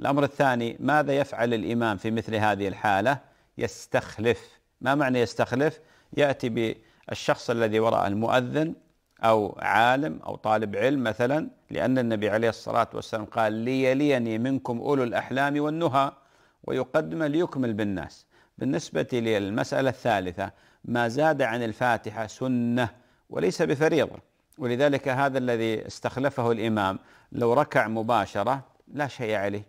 الامر الثاني ماذا يفعل الامام في مثل هذه الحاله؟ يستخلف، ما معنى يستخلف؟ ياتي بالشخص الذي وراء المؤذن او عالم او طالب علم مثلا لان النبي عليه الصلاه والسلام قال ليليني منكم اولو الاحلام والنهى ويقدم ليكمل بالناس. بالنسبه للمساله الثالثه ما زاد عن الفاتحه سنه وليس بفريضه. ولذلك هذا الذي استخلفه الامام لو ركع مباشره لا شيء عليه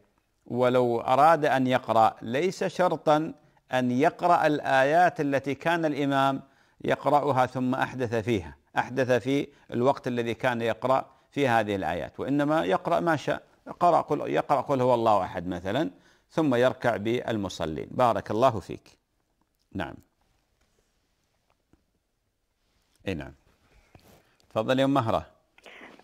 ولو اراد ان يقرا ليس شرطا ان يقرا الايات التي كان الامام يقراها ثم احدث فيها احدث في الوقت الذي كان يقرا في هذه الايات وانما يقرا ما شاء قرأ قل يقرأ قل هو الله أحد مثلا ثم يركع بالمصلين بارك الله فيك نعم اي نعم تفضل يا مهرة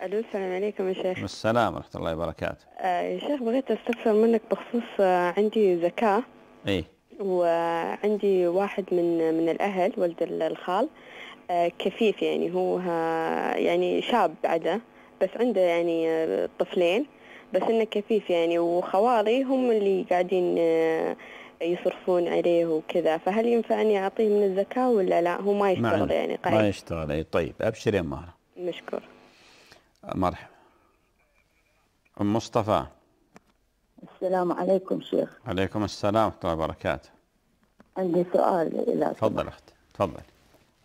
الو السلام عليكم يا شيخ السلام ورحمه الله وبركاته آه يا شيخ بغيت استفسر منك بخصوص آه عندي زكاه اي وعندي واحد من من الاهل ولد الخال آه كفيف يعني هو آه، يعني شاب عدا بس عنده يعني آه، طفلين بس انه كفيف يعني وخوالي هم اللي قاعدين آه، يصرفون عليه وكذا فهل ينفعني اعطيه من الزكاه ولا لا هو ما يشتغل يعني قاعد ما يشتغل اي طيب ابشر يا مهره مشكور مرحبا أم مصطفى السلام عليكم شيخ عليكم السلام ورحمة الله وبركاته عندي سؤال إلى تفضل أخت تفضل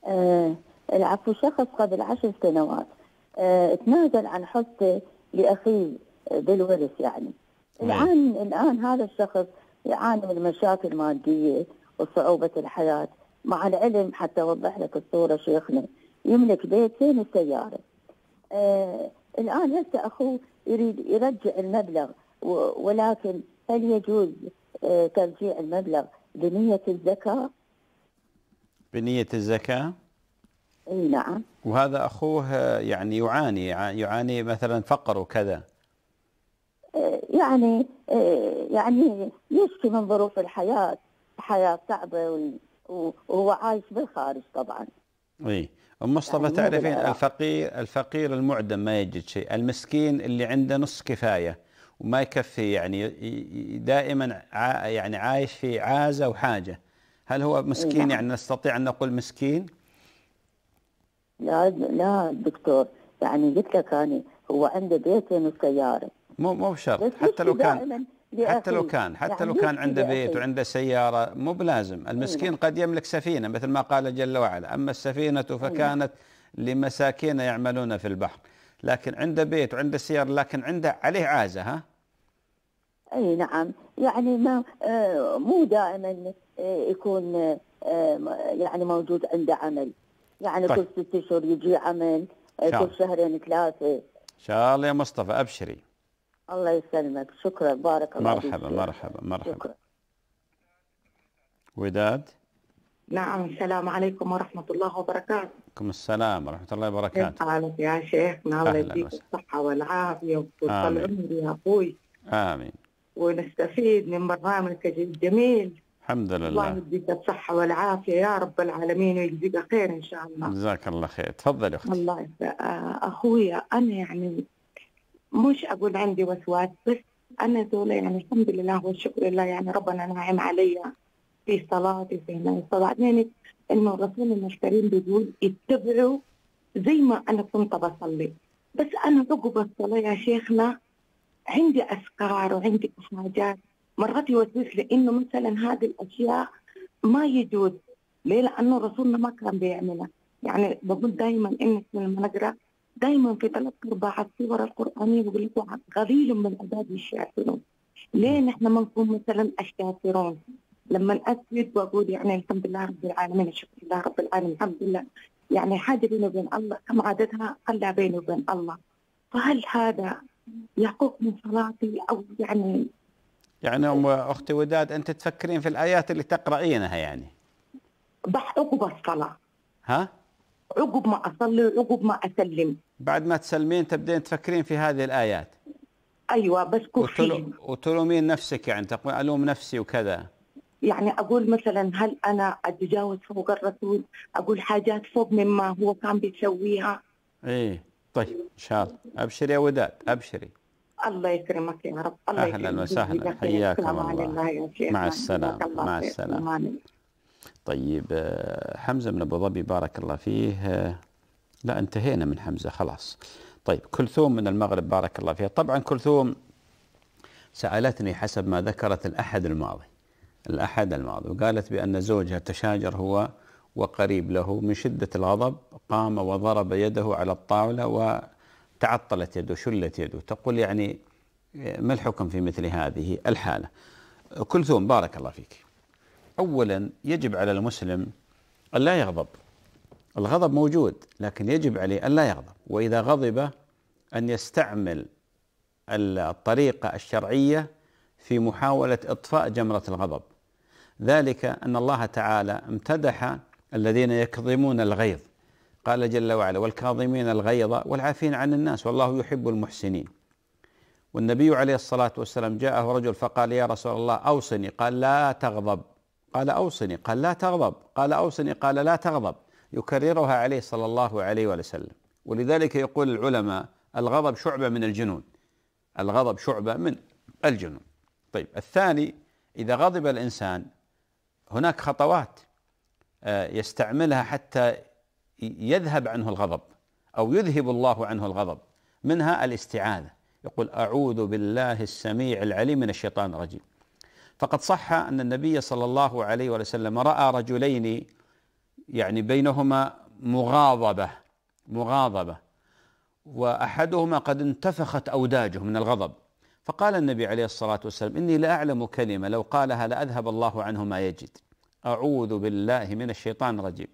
آه العفو شخص قبل عشر سنوات آه تنازل عن حصته لأخيه بالورث يعني نعم. الآن الآن هذا الشخص يعاني من مشاكل مادية وصعوبة الحياة مع العلم حتى أوضح لك الصورة شيخنا يملك بيتين وسيارة آه الآن هسه أخوه يريد يرجع المبلغ ولكن هل يجوز آه ترجيع المبلغ بنية الزكاة؟ بنية الزكاة؟ اي نعم وهذا أخوه آه، يعني يعاني يعاني مثلا فقر وكذا آه، يعني آه، يعني يشكي من ظروف الحياة الحياة صعبة وهو عايش بالخارج طبعا اي مصطفى يعني تعرفين الفقير الفقير المعدم ما يجد شيء المسكين اللي عنده نص كفاية وما يكفي يعني دائما يعني عايش في عازة وحاجة هل هو مسكين نعم. يعني نستطيع أن نقول مسكين لا لا دكتور يعني قلت لك أنا هو عنده بيتين وسيارة مو مو بشرط حتى لو كان حتى لو كان حتى يعني لو كان عنده بيت وعنده سيارة مو بلازم المسكين نعم. قد يملك سفينة مثل ما قال جل وعلا أما السفينة نعم. فكانت لمساكين يعملون في البحر لكن عنده بيت وعنده سيارة لكن عنده عليه عازة ها أي نعم يعني ما آه، مو دائما آه، يكون آه، يعني موجود عنده عمل يعني طيب. كل ست اشهر يجي عمل كل شهرين ثلاثه ان شاء الله يا مصطفى ابشري الله يسلمك شكرا بارك الله مرحبا فيك مرحبا مرحبا شكرا وداد نعم السلام عليكم ورحمة الله وبركاته وعليكم السلام ورحمة الله وبركاته كيف حالك يا شيخنا نعم، الله يديك الصحة والعافية وطول عمري يا أخوي آمين ونستفيد من برنامجك الجميل الحمد لله الله يديك الصحة والعافية يا رب العالمين ويجزيك خير إن شاء الله جزاك الله خير تفضل يا أختي الله يسلمك آه، أخويا أنا يعني مش اقول عندي وسواس بس انا زوله يعني الحمد لله والشكر لله يعني ربنا ناعم علي في صلاتي في صلاتي يعني انه الرسول المشترين بيقول اتبعوا زي ما انا كنت بصلي بس انا عقب الصلاه يا شيخنا عندي افكار وعندي افاجات مرات يوسوس لانه مثلا هذه الاشياء ما يجوز ليه؟ لانه رسولنا ما كان بيعملها يعني بقول دائما انك لما نقرا دائما في ثلاث ارباع الصور القرانيه بيقول لكم قليل من عباد الشاكرون ليه نعم. نحن ما نكون مثلا الشافرون لما اسجد واقول يعني الحمد لله رب العالمين الشكر لله رب العالمين الحمد لله يعني حاجه بيني وبين الله كم عددها قلع بيني وبين الله فهل هذا يحقق من صلاتي او يعني يعني ام اختي وداد انت تفكرين في الايات اللي تقرأينها يعني عقب الصلاه ها؟ عقب ما اصلي وعقب ما اسلم بعد ما تسلمين تبدين تفكرين في هذه الآيات أيوة بس كفين وتلومين نفسك يعني تقول ألوم نفسي وكذا يعني أقول مثلا هل أنا أتجاوز فوق الرسول أقول حاجات فوق مما هو كان بيسويها إيه طيب إن شاء الله أبشري يا وداد أبشري الله يكرمك يا رب الله أهلا وسهلا حياكم يعني الله مع السلامة مع السلامة طيب آه، حمزة من أبو ظبي بارك الله فيه آه، لا انتهينا من حمزة خلاص طيب كلثوم من المغرب بارك الله فيها طبعا كلثوم سألتني حسب ما ذكرت الأحد الماضي الأحد الماضي وقالت بأن زوجها تشاجر هو وقريب له من شدة الغضب قام وضرب يده على الطاولة وتعطلت يده شلت يده تقول يعني ما الحكم في مثل هذه الحالة كلثوم بارك الله فيك أولا يجب على المسلم أن لا يغضب الغضب موجود لكن يجب عليه أن لا يغضب وإذا غضب أن يستعمل الطريقة الشرعية في محاولة إطفاء جمرة الغضب ذلك أن الله تعالى امتدح الذين يكظمون الغيظ قال جل وعلا والكاظمين الغيظ والعافين عن الناس والله يحب المحسنين والنبي عليه الصلاة والسلام جاءه رجل فقال يا رسول الله أوصني قال لا تغضب قال أوصني قال لا تغضب قال أوصني قال لا تغضب يكررها عليه صلى الله عليه وسلم ولذلك يقول العلماء الغضب شعبة من الجنون الغضب شعبة من الجنون طيب الثاني إذا غضب الإنسان هناك خطوات آه، يستعملها حتى يذهب عنه الغضب أو يذهب الله عنه الغضب منها الاستعاذة يقول أعوذ بالله السميع العليم من الشيطان الرجيم فقد صح أن النبي صلى الله عليه وسلم رأى رجلين يعني بينهما مغاضبة مغاضبة وأحدهما قد انتفخت أوداجه من الغضب فقال النبي عليه الصلاة والسلام إني لا أعلم كلمة لو قالها لأذهب الله عنه ما يجد أعوذ بالله من الشيطان الرجيم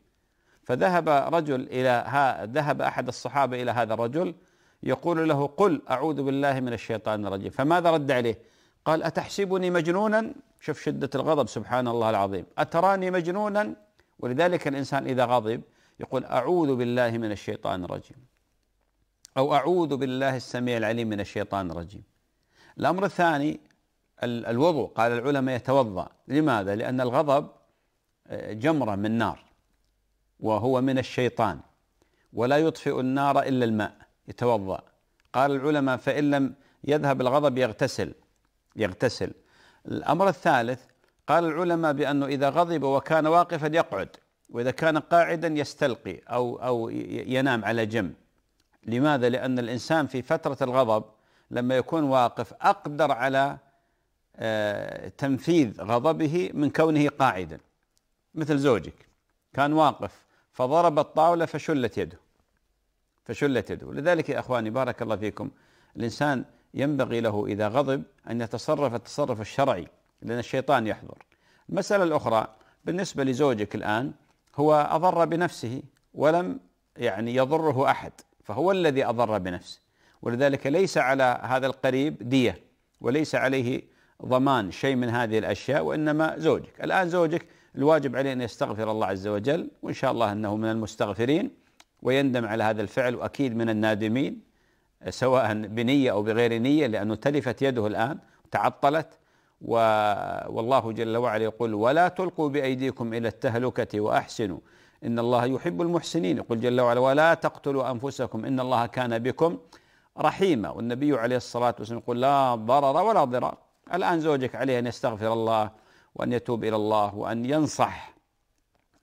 فذهب رجل إلى ها ذهب أحد الصحابة إلى هذا الرجل يقول له قل أعوذ بالله من الشيطان الرجيم فماذا رد عليه قال أتحسبني مجنونا شوف شدة الغضب سبحان الله العظيم أتراني مجنونا ولذلك الانسان اذا غضب يقول اعوذ بالله من الشيطان الرجيم او اعوذ بالله السميع العليم من الشيطان الرجيم الامر الثاني الوضوء قال العلماء يتوضا لماذا؟ لان الغضب آه، جمره من نار وهو من الشيطان ولا يطفئ النار الا الماء يتوضا قال العلماء فان لم يذهب الغضب يغتسل يغتسل الامر الثالث قال العلماء بأنه إذا غضب وكان واقفا يقعد وإذا كان قاعدا يستلقي أو أو ينام على جنب لماذا؟ لأن الإنسان في فترة الغضب لما يكون واقف أقدر على آه، تنفيذ غضبه من كونه قاعدا مثل زوجك كان واقف فضرب الطاولة فشلت يده فشلت يده لذلك يا أخواني بارك الله فيكم الإنسان ينبغي له إذا غضب أن يتصرف التصرف الشرعي لأن الشيطان يحضر المسألة الأخرى بالنسبة لزوجك الآن هو أضر بنفسه ولم يعني يضره أحد فهو الذي أضر بنفسه ولذلك ليس على هذا القريب دية وليس عليه ضمان شيء من هذه الأشياء وإنما زوجك الآن زوجك الواجب عليه أن يستغفر الله عز وجل وإن شاء الله أنه من المستغفرين ويندم على هذا الفعل وأكيد من النادمين سواء بنية أو بغير نية لأنه تلفت يده الآن تعطلت والله جل وعلا يقول ولا تلقوا بأيديكم إلى التهلكة وأحسنوا إن الله يحب المحسنين يقول جل وعلا ولا تقتلوا أنفسكم إن الله كان بكم رحيما والنبي عليه الصلاة والسلام يقول لا ضرر ولا ضرار الآن زوجك عليه أن يستغفر الله وأن يتوب إلى الله وأن ينصح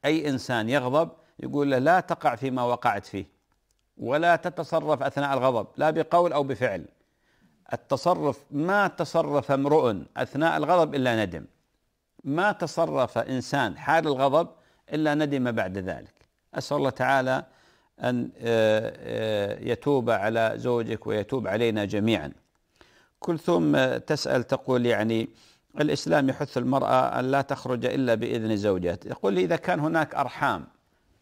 أي إنسان يغضب يقول له لا تقع فيما وقعت فيه ولا تتصرف أثناء الغضب لا بقول أو بفعل التصرف ما تصرف امرؤ اثناء الغضب الا ندم ما تصرف انسان حال الغضب الا ندم بعد ذلك اسال الله تعالى ان آه، آه، يتوب على زوجك ويتوب علينا جميعا كلثوم تسال تقول يعني الاسلام يحث المراه ان لا تخرج الا باذن زوجها يقول اذا كان هناك ارحام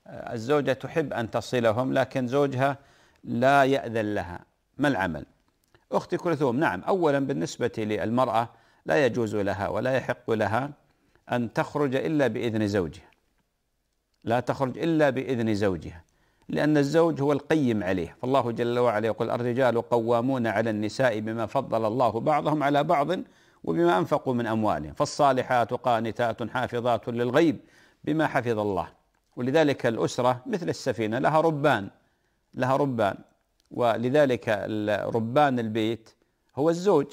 آه، الزوجه تحب ان تصلهم لكن زوجها لا ياذن لها ما العمل؟ أختي كلثوم نعم أولا بالنسبة للمرأة لا يجوز لها ولا يحق لها أن تخرج إلا بإذن زوجها لا تخرج إلا بإذن زوجها لأن الزوج هو القيم عليه فالله جل وعلا يقول الرجال قوامون على النساء بما فضل الله بعضهم على بعض وبما أنفقوا من أموالهم فالصالحات قانتات حافظات للغيب بما حفظ الله ولذلك الأسرة مثل السفينة لها ربان لها ربان ولذلك ربان البيت هو الزوج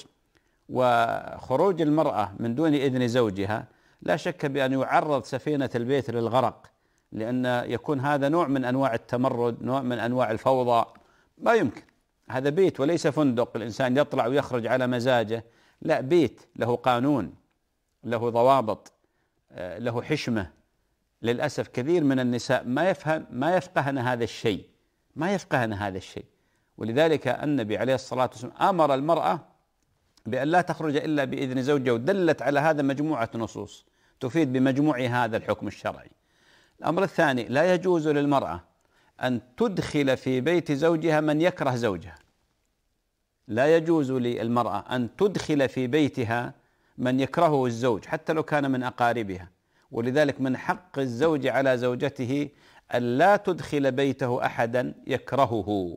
وخروج المرأة من دون إذن زوجها لا شك بأن يعرض سفينة البيت للغرق لأن يكون هذا نوع من أنواع التمرد نوع من أنواع الفوضى ما يمكن هذا بيت وليس فندق الإنسان يطلع ويخرج على مزاجه لا بيت له قانون له ضوابط آه، له حشمة للأسف كثير من النساء ما يفهم ما يفقهن هذا الشيء ما يفقهن هذا الشيء ولذلك النبي عليه الصلاة والسلام أمر المرأة بأن لا تخرج إلا بإذن زوجها ودلت على هذا مجموعة نصوص تفيد بمجموع هذا الحكم الشرعي الأمر الثاني لا يجوز للمرأة أن تدخل في بيت زوجها من يكره زوجها لا يجوز للمرأة أن تدخل في بيتها من يكرهه الزوج حتى لو كان من أقاربها ولذلك من حق الزوج على زوجته أن لا تدخل بيته أحدا يكرهه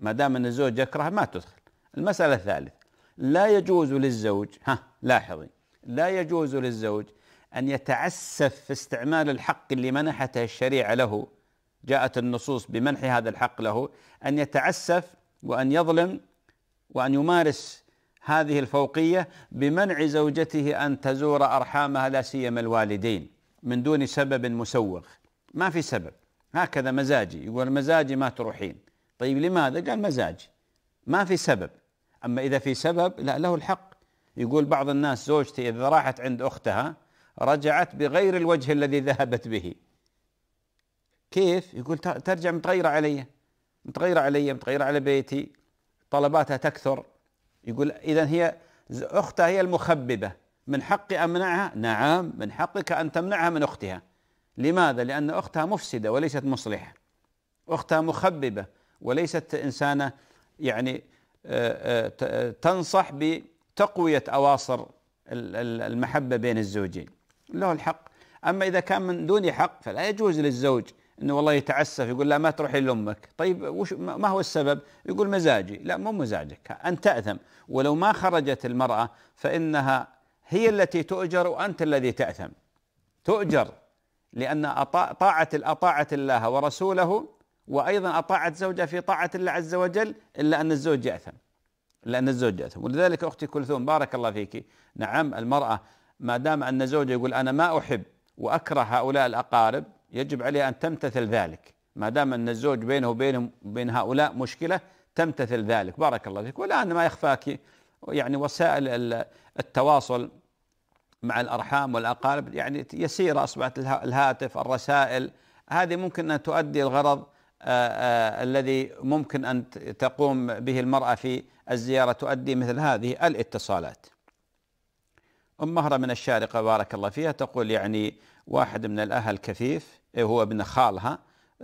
ما دام أن الزوج يكره ما تدخل المسألة الثالثة لا يجوز للزوج ها لاحظي لا يجوز للزوج أن يتعسف في استعمال الحق اللي منحته الشريعة له جاءت النصوص بمنح هذا الحق له أن يتعسف وأن يظلم وأن يمارس هذه الفوقية بمنع زوجته أن تزور أرحامها لا سيما الوالدين من دون سبب مسوغ ما في سبب هكذا مزاجي يقول مزاجي ما تروحين طيب لماذا؟ قال مزاج ما في سبب أما إذا في سبب لا له الحق يقول بعض الناس زوجتي إذا راحت عند أختها رجعت بغير الوجه الذي ذهبت به كيف؟ يقول ترجع متغيرة علي متغيرة علي متغيرة على بيتي طلباتها تكثر يقول إذا هي أختها هي المخببة من حقي أمنعها؟ نعم من حقك أن تمنعها من أختها لماذا؟ لأن أختها مفسدة وليست مصلحة أختها مخببة وليست إنسانة يعني آه، آه، تنصح بتقوية أواصر المحبة بين الزوجين له الحق أما إذا كان من دون حق فلا يجوز للزوج انه والله يتعسف يقول لا ما تروحي لامك، طيب وش ما هو السبب؟ يقول مزاجي، لا مو مزاجك، انت تاثم، ولو ما خرجت المراه فانها هي التي تؤجر وانت الذي تاثم. تؤجر لان طاعه الاطاعه الله ورسوله وأيضا أطاعت زوجها في طاعة الله عز وجل إلا أن الزوج يأثم إلا أن الزوج يأثم ولذلك أختي كلثوم بارك الله فيك نعم المرأة ما دام أن زوجها يقول أنا ما أحب وأكره هؤلاء الأقارب يجب عليها أن تمتثل ذلك ما دام أن الزوج بينه وبينهم بين هؤلاء مشكلة تمتثل ذلك بارك الله فيك والآن ما يخفاك يعني وسائل التواصل مع الأرحام والأقارب يعني يسيرة أصبحت الهاتف الرسائل هذه ممكن أن تؤدي الغرض آه، آه، الذي ممكن أن تقوم به المرأة في الزيارة تؤدي مثل هذه الاتصالات أم مهرة من الشارقة بارك الله فيها تقول يعني واحد من الأهل كفيف إيه، هو ابن خالها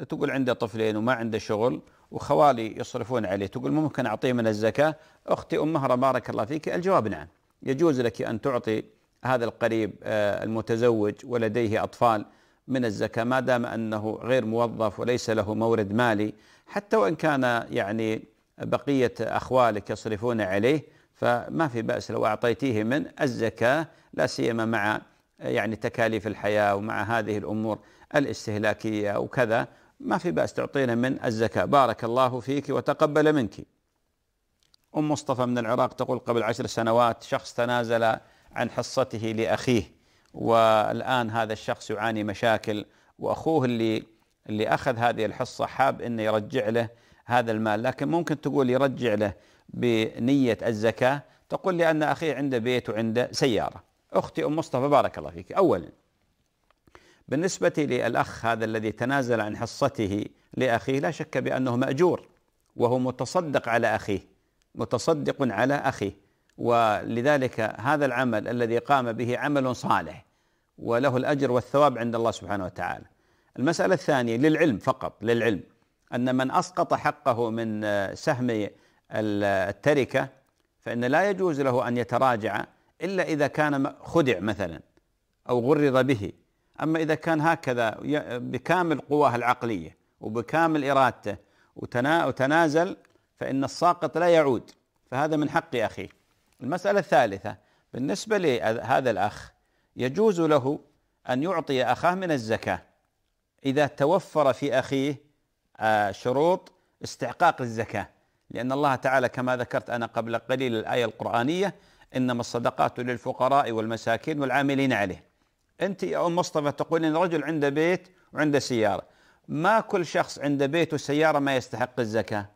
تقول عنده طفلين وما عنده شغل وخوالي يصرفون عليه تقول ممكن أعطيه من الزكاة أختي أم مهرة بارك الله فيك الجواب نعم يجوز لك أن تعطي هذا القريب آه، المتزوج ولديه أطفال من الزكاة ما دام أنه غير موظف وليس له مورد مالي حتى وإن كان يعني بقية أخوالك يصرفون عليه فما في بأس لو أعطيتيه من الزكاة لا سيما مع يعني تكاليف الحياة ومع هذه الأمور الاستهلاكية وكذا ما في بأس تعطينا من الزكاة بارك الله فيك وتقبل منك أم مصطفى من العراق تقول قبل عشر سنوات شخص تنازل عن حصته لأخيه والآن هذا الشخص يعاني مشاكل وأخوه اللي اللي أخذ هذه الحصة حاب أنه يرجع له هذا المال لكن ممكن تقول يرجع له بنية الزكاة تقول لأن أخيه عنده بيت وعنده سيارة أختي أم مصطفى بارك الله فيك أولا بالنسبة للأخ هذا الذي تنازل عن حصته لأخيه لا شك بأنه مأجور وهو متصدق على أخيه متصدق على أخيه ولذلك هذا العمل الذي قام به عمل صالح وله الاجر والثواب عند الله سبحانه وتعالى. المساله الثانيه للعلم فقط للعلم ان من اسقط حقه من آه، سهم آه، التركه فان لا يجوز له ان يتراجع الا اذا كان خدع مثلا او غرض به اما اذا كان هكذا بكامل قواه العقليه وبكامل ارادته وتنازل فان الساقط لا يعود فهذا من حق اخيه المسألة الثالثة بالنسبة لهذا الأخ يجوز له أن يعطي أخاه من الزكاة إذا توفر في أخيه آه، شروط استحقاق الزكاة لأن الله تعالى كما ذكرت أنا قبل قليل الآية القرآنية إنما الصدقات للفقراء والمساكين والعاملين عليه أنت يا أم مصطفى تقولين رجل عنده بيت وعنده سيارة ما كل شخص عنده بيت وسيارة ما يستحق الزكاة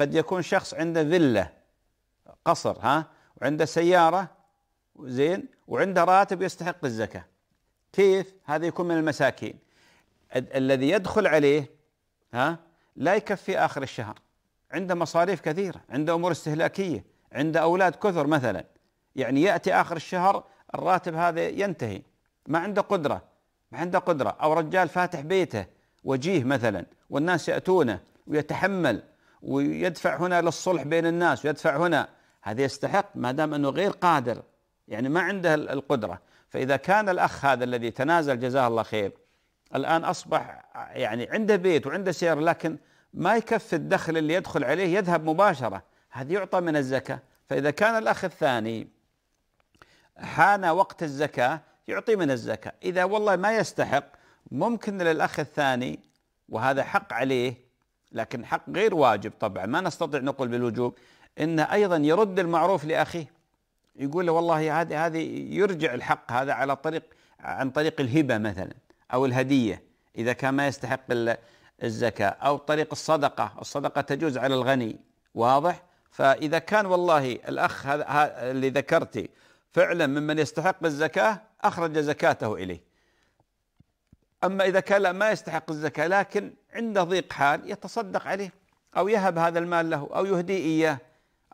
قد يكون شخص عنده فيلا قصر ها وعنده سيارة زين وعنده راتب يستحق الزكاة كيف هذا يكون من المساكين الذي يدخل عليه ها لا يكفي آخر الشهر عنده مصاريف كثيرة عنده أمور استهلاكية عنده أولاد كثر مثلا يعني يأتي آخر الشهر الراتب هذا ينتهي ما عنده قدرة ما عنده قدرة أو رجال فاتح بيته وجيه مثلا والناس يأتونه ويتحمل ويدفع هنا للصلح بين الناس ويدفع هنا هذا يستحق ما دام انه غير قادر يعني ما عنده القدره فاذا كان الاخ هذا الذي تنازل جزاه الله خير الان اصبح يعني عنده بيت وعنده سياره لكن ما يكفي الدخل اللي يدخل عليه يذهب مباشره هذا يعطى من الزكاه فاذا كان الاخ الثاني حان وقت الزكاه يعطي من الزكاه اذا والله ما يستحق ممكن للاخ الثاني وهذا حق عليه لكن حق غير واجب طبعا ما نستطيع نقول بالوجوب انه ايضا يرد المعروف لاخيه يقول له والله هذه هذه يرجع الحق هذا على طريق عن طريق الهبه مثلا او الهديه اذا كان ما يستحق الزكاه او طريق الصدقه، الصدقه تجوز على الغني واضح؟ فاذا كان والله الاخ هذا اللي ذكرتي فعلا ممن يستحق الزكاه اخرج زكاته اليه. اما اذا كان لا ما يستحق الزكاه لكن عنده ضيق حال يتصدق عليه او يهب هذا المال له او يهدي اياه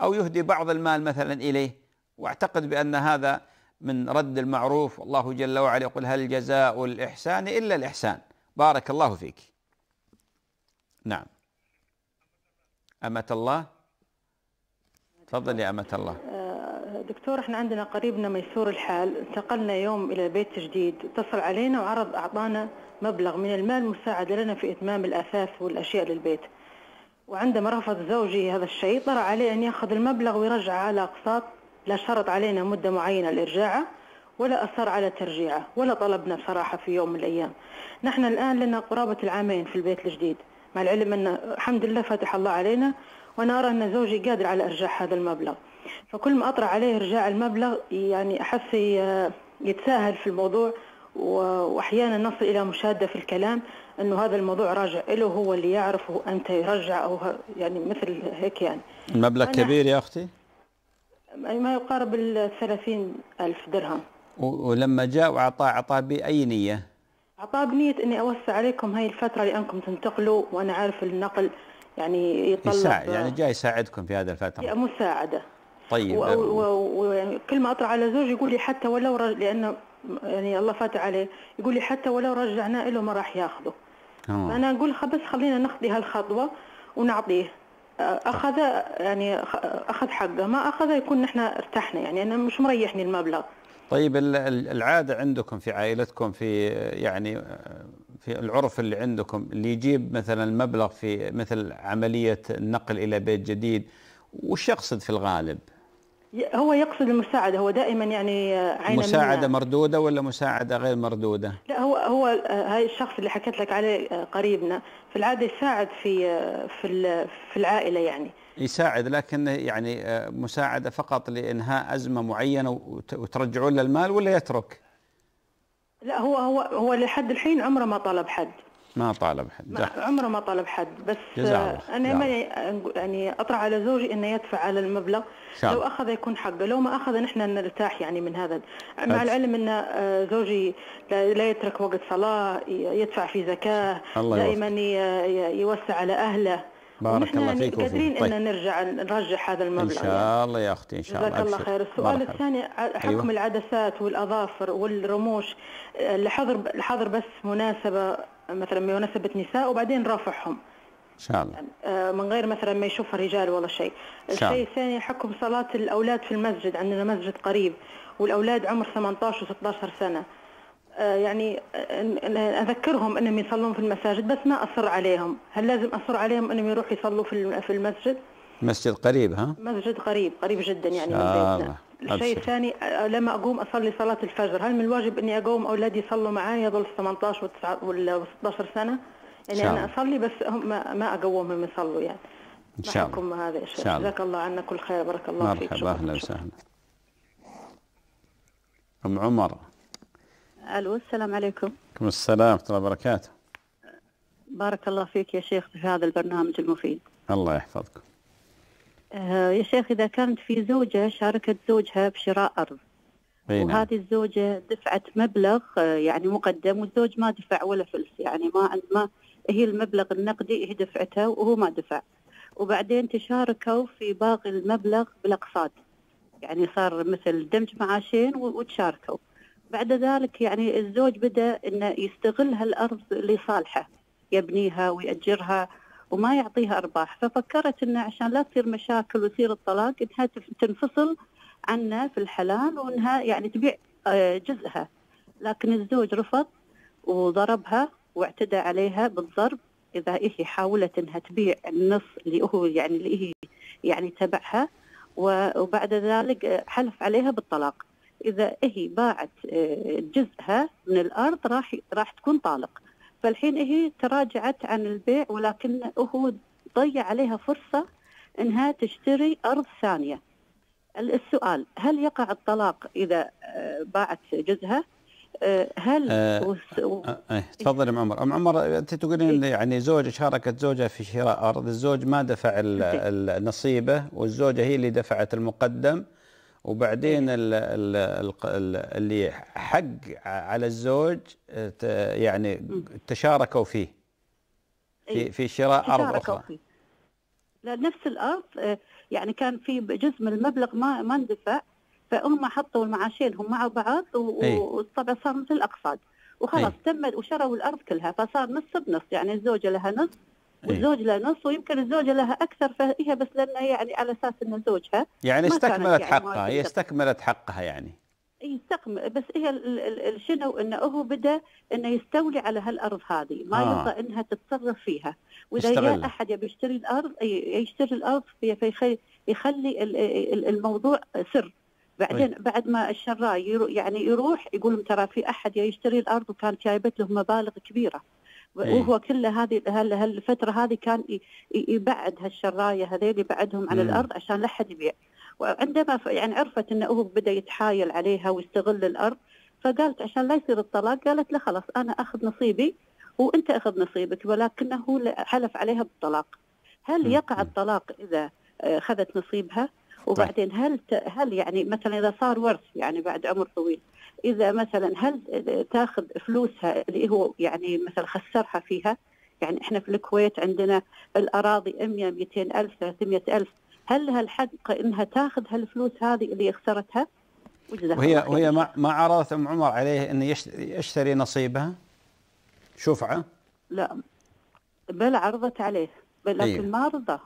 أو يهدي بعض المال مثلا إليه وأعتقد بأن هذا من رد المعروف والله جل وعلا يقول هل جزاء الإحسان إلا الإحسان بارك الله فيك نعم أمة الله تفضل يا أمة الله آه، دكتور احنا عندنا قريبنا ميسور الحال انتقلنا يوم الى بيت جديد اتصل علينا وعرض اعطانا مبلغ من المال مساعده لنا في اتمام الاثاث والاشياء للبيت وعندما رفض زوجي هذا الشيء طرأ عليه أن يأخذ المبلغ ويرجعه على أقساط لا شرط علينا مدة معينة لإرجاعه ولا أصر على ترجيعه ولا طلبنا بصراحة في يوم من الأيام نحن الآن لنا قرابة العامين في البيت الجديد مع العلم أن الحمد لله فتح الله علينا وأنا أرى أن زوجي قادر على إرجاع هذا المبلغ فكل ما أطرح عليه إرجاع المبلغ يعني أحس يتساهل في الموضوع وأحيانا نصل إلى مشادة في الكلام انه هذا الموضوع راجع له هو اللي يعرفه انت يرجع او يعني مثل هيك يعني المبلغ كبير يا اختي ما يقارب ال 30 ألف درهم ولما جاء وعطاه عطاه بأي نية؟ عطاه بنية إني أوسع عليكم هاي الفترة لأنكم تنتقلوا وأنا عارف النقل يعني يطلب يعني جاي يساعدكم في هذه الفترة مساعدة طيب وكل ما أطلع على زوجي يقول لي حتى ولو رج... لأنه يعني الله فاتح عليه يقول لي حتى ولو رجعنا له ما راح ياخذه آه. انا اقول بس خلينا ناخذ هالخطوه ونعطيه آه، اخذ يعني اخذ حقه ما اخذ يكون نحن ارتحنا يعني انا مش مريحني المبلغ طيب العاده عندكم في عائلتكم في يعني آه، في العرف اللي عندكم اللي يجيب مثلا مبلغ في مثل عمليه النقل الى بيت جديد وش يقصد في الغالب؟ هو يقصد المساعدة هو دائما يعني آه، عين مساعدة منها. مردودة ولا مساعدة غير مردودة؟ لا هو هو آه، هاي الشخص اللي حكيت لك عليه آه، قريبنا في العادة يساعد في في في العائلة يعني يساعد لكن يعني مساعدة فقط لإنهاء أزمة معينة وترجعون له المال ولا يترك؟ لا هو هو هو لحد الحين عمره ما طلب حد ما طالب حد ما عمره ما طالب حد بس انا ما يعني اطرح على زوجي انه يدفع على المبلغ شعب. لو اخذ يكون حقه لو ما اخذ نحن نرتاح يعني من هذا مع أت... العلم ان آه، زوجي لا يترك وقت صلاه يدفع في زكاه دائما يوسع على اهله بارك الله فيك قادرين طيب. ان نرجع نرجح هذا المبلغ ان شاء يعني. الله يا اختي ان شاء الله جزاك الله خير السؤال الثاني حكم أيوة. العدسات والاظافر والرموش لحضر آه، لحضر بس مناسبه مثلا بمناسبه نساء وبعدين رافعهم ان شاء الله آه، من غير مثلا ما يشوف الرجال ولا شيء الشيء الثاني حكم صلاه الاولاد في المسجد عندنا مسجد قريب والاولاد عمر 18 و16 سنه آه، يعني آه، اذكرهم انهم يصلون في المساجد بس ما اصر عليهم هل لازم اصر عليهم انهم يروحوا يصلوا في المسجد مسجد قريب ها مسجد قريب قريب جدا يعني من بيتنا الله. الشيء الثاني لما اقوم اصلي صلاه الفجر هل من الواجب اني اقوم اولادي يصلوا معي يظل 18 و19 سنه يعني انا اصلي بس هم ما اقومهم يصلوا يعني ان شاء الله هذا الشيء جزاك الله عنا كل خير بارك الله مرحبا فيك مرحبا اهلا وسهلا ام عمر الو السلام عليكم وعليكم السلام ورحمه الله وبركاته بارك الله فيك يا شيخ في هذا البرنامج المفيد الله يحفظكم آه، يا شيخ إذا كانت في زوجة شاركت زوجها بشراء أرض بينا. نعم. وهذه الزوجة دفعت مبلغ آه، يعني مقدم والزوج ما دفع ولا فلس يعني ما ما هي المبلغ النقدي هي دفعته وهو ما دفع وبعدين تشاركوا في باقي المبلغ بالأقساط يعني صار مثل دمج معاشين وتشاركوا بعد ذلك يعني الزوج بدأ أنه يستغل هالأرض لصالحه يبنيها ويأجرها وما يعطيها ارباح ففكرت انه عشان لا تصير مشاكل ويصير الطلاق انها تنفصل عنه في الحلال وانها يعني تبيع آه، جزءها لكن الزوج رفض وضربها واعتدى عليها بالضرب اذا هي إيه حاولت انها تبيع النص اللي هو يعني اللي هي يعني تبعها وبعد ذلك حلف عليها بالطلاق اذا هي إيه باعت آه، جزءها من الارض راح راح تكون طالق فالحين هي تراجعت عن البيع ولكن هو ضيع عليها فرصة أنها تشتري أرض ثانية السؤال هل يقع الطلاق إذا آه، باعت جزها آه، هل أه وس... آه، إيه، تفضل ام عمر ام عمر انت تقولين إيه. يعني زوج شاركت زوجها في شراء ارض الزوج ما دفع إيه. نصيبه والزوجه هي اللي دفعت المقدم وبعدين الـ إيه. الـ الـ اللي حق على الزوج يعني تشاركوا فيه في إيه. في شراء ارض اخرى فيه. نفس الارض آه، يعني كان في جزء من المبلغ ما ما اندفع فهم حطوا المعاشين هم مع بعض وطبعا إيه. صار مثل الاقساط وخلاص تم وشروا الارض كلها فصار نص بنص يعني الزوجه لها نص إيه. والزوج له نص ويمكن الزوجه لها اكثر فهي بس لانها يعني على اساس ان زوجها يعني استكملت يعني حقها هي استكملت حقها يعني يستقم إيه، بس هي شنو انه هو بدا انه يستولي على هالارض هذه ما آه. يرضى انها تتصرف فيها واذا جاء احد يبي يشتري الارض يشتري الارض في يخلي الموضوع سر بعدين أي. طيب. بعد ما الشراء يعني يروح يقول ترى في احد يشتري الارض وكانت جايبت له مبالغ كبيره إيه. وهو كل هذه هالفتره هذه كان يبعد هالشرايه هذيل يبعدهم عن إيه. الارض عشان لا حد يبيع وعندما يعني عرفت انه هو بدا يتحايل عليها ويستغل الارض فقالت عشان لا يصير الطلاق قالت له خلاص انا اخذ نصيبي وانت اخذ نصيبك ولكنه حلف عليها بالطلاق هل يقع الطلاق اذا اخذت نصيبها طيب. وبعدين هل هل يعني مثلا اذا صار ورث يعني بعد عمر طويل اذا مثلا هل تاخذ فلوسها اللي هو يعني مثلا خسرها فيها يعني احنا في الكويت عندنا الاراضي 100 200 الف 300 الف هل لها الحق انها تاخذ هالفلوس هذه اللي خسرتها؟ وهي وهي ما, ما عرضت ام عمر عليه انه يشتري نصيبها شفعه؟ لا بل عرضت عليه بل لكن أيه. ما رضى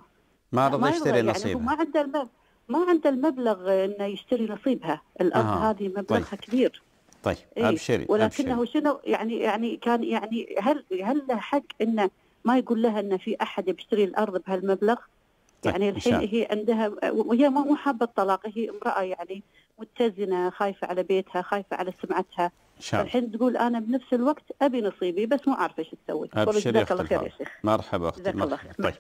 ما رضى يشتري يعني نصيبه ما عنده المال ما عنده المبلغ انه يشتري نصيبها الارض آه. هذه مبلغها طيب. كبير طيب إيه؟ ابشري ولكنه أبشري. شنو يعني يعني كان يعني هل هل له حق انه ما يقول لها ان في احد يشتري الارض بهالمبلغ؟ طيب. يعني الحين هي عندها وهي مو حابه الطلاق هي امراه يعني متزنه خايفه على بيتها خايفه على سمعتها الحين تقول انا بنفس الوقت ابي نصيبي بس مو عارفه ايش اسوي جزاك الله خير يا شيخ مرحبا اختي جزاك الله خير طيب.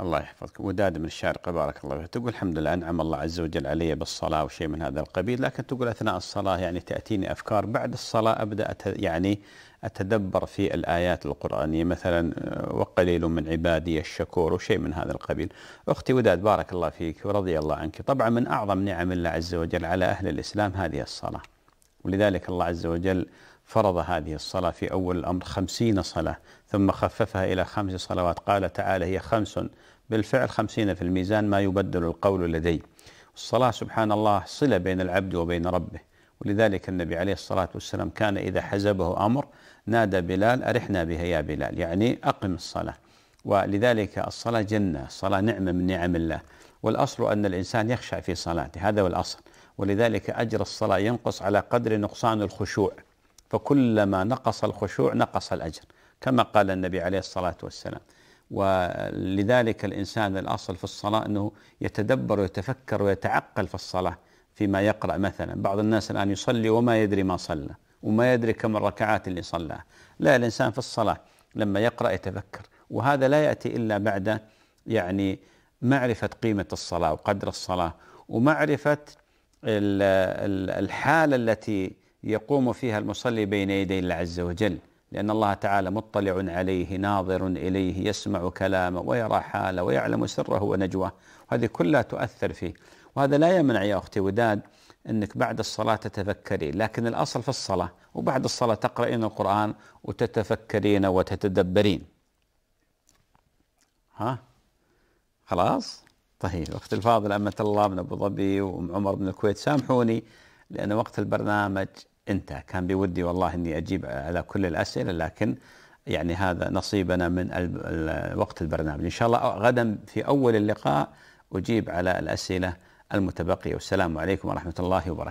الله يحفظك وداد من الشارقه بارك الله فيك تقول الحمد لله انعم الله عز وجل علي بالصلاه وشيء من هذا القبيل لكن تقول اثناء الصلاه يعني تاتيني افكار بعد الصلاه ابدا يعني أتدبر في الآيات القرآنية مثلا آه، وقليل من عبادي الشكور وشيء من هذا القبيل أختي وداد بارك الله فيك ورضي الله عنك طبعا من أعظم نعم الله عز وجل على أهل الإسلام هذه الصلاة ولذلك الله عز وجل فرض هذه الصلاة في أول الأمر خمسين صلاة ثم خففها إلى خمس صلوات قال تعالى هي خمس بالفعل خمسين في الميزان ما يبدل القول لدي الصلاة سبحان الله صلة بين العبد وبين ربه ولذلك النبي عليه الصلاة والسلام كان إذا حزبه أمر نادى بلال أرحنا بها يا بلال يعني أقم الصلاة ولذلك الصلاة جنة الصلاة نعمة من نعم الله والأصل أن الإنسان يخشع في صلاته هذا هو الأصل ولذلك أجر الصلاة ينقص على قدر نقصان الخشوع فكلما نقص الخشوع نقص الأجر كما قال النبي عليه الصلاة والسلام ولذلك الإنسان الأصل في الصلاة أنه يتدبر ويتفكر ويتعقل في الصلاة فيما يقرأ مثلا بعض الناس الآن يصلي وما يدري ما صلى وما يدري كم الركعات اللي صلاها لا الإنسان في الصلاة لما يقرأ يتذكر وهذا لا يأتي إلا بعد يعني معرفة قيمة الصلاة وقدر الصلاة ومعرفة الحالة التي يقوم فيها المصلي بين يدي الله عز وجل لأن الله تعالى مطلع عليه ناظر إليه يسمع كلامه ويرى حاله ويعلم سره ونجواه هذه كلها تؤثر فيه وهذا لا يمنع يا أختي وداد انك بعد الصلاه تتفكري لكن الاصل في الصلاه وبعد الصلاه تقرأين القران وتتفكرين وتتدبرين ها خلاص طيب وقت الفاضل أمة الله من أبو ظبي وأم عمر من الكويت سامحوني لأن وقت البرنامج انتهى كان بودي والله أني أجيب على كل الأسئلة لكن يعني هذا نصيبنا من وقت البرنامج إن شاء الله غدا في أول اللقاء أجيب على الأسئلة المتبقية والسلام عليكم ورحمة الله وبركاته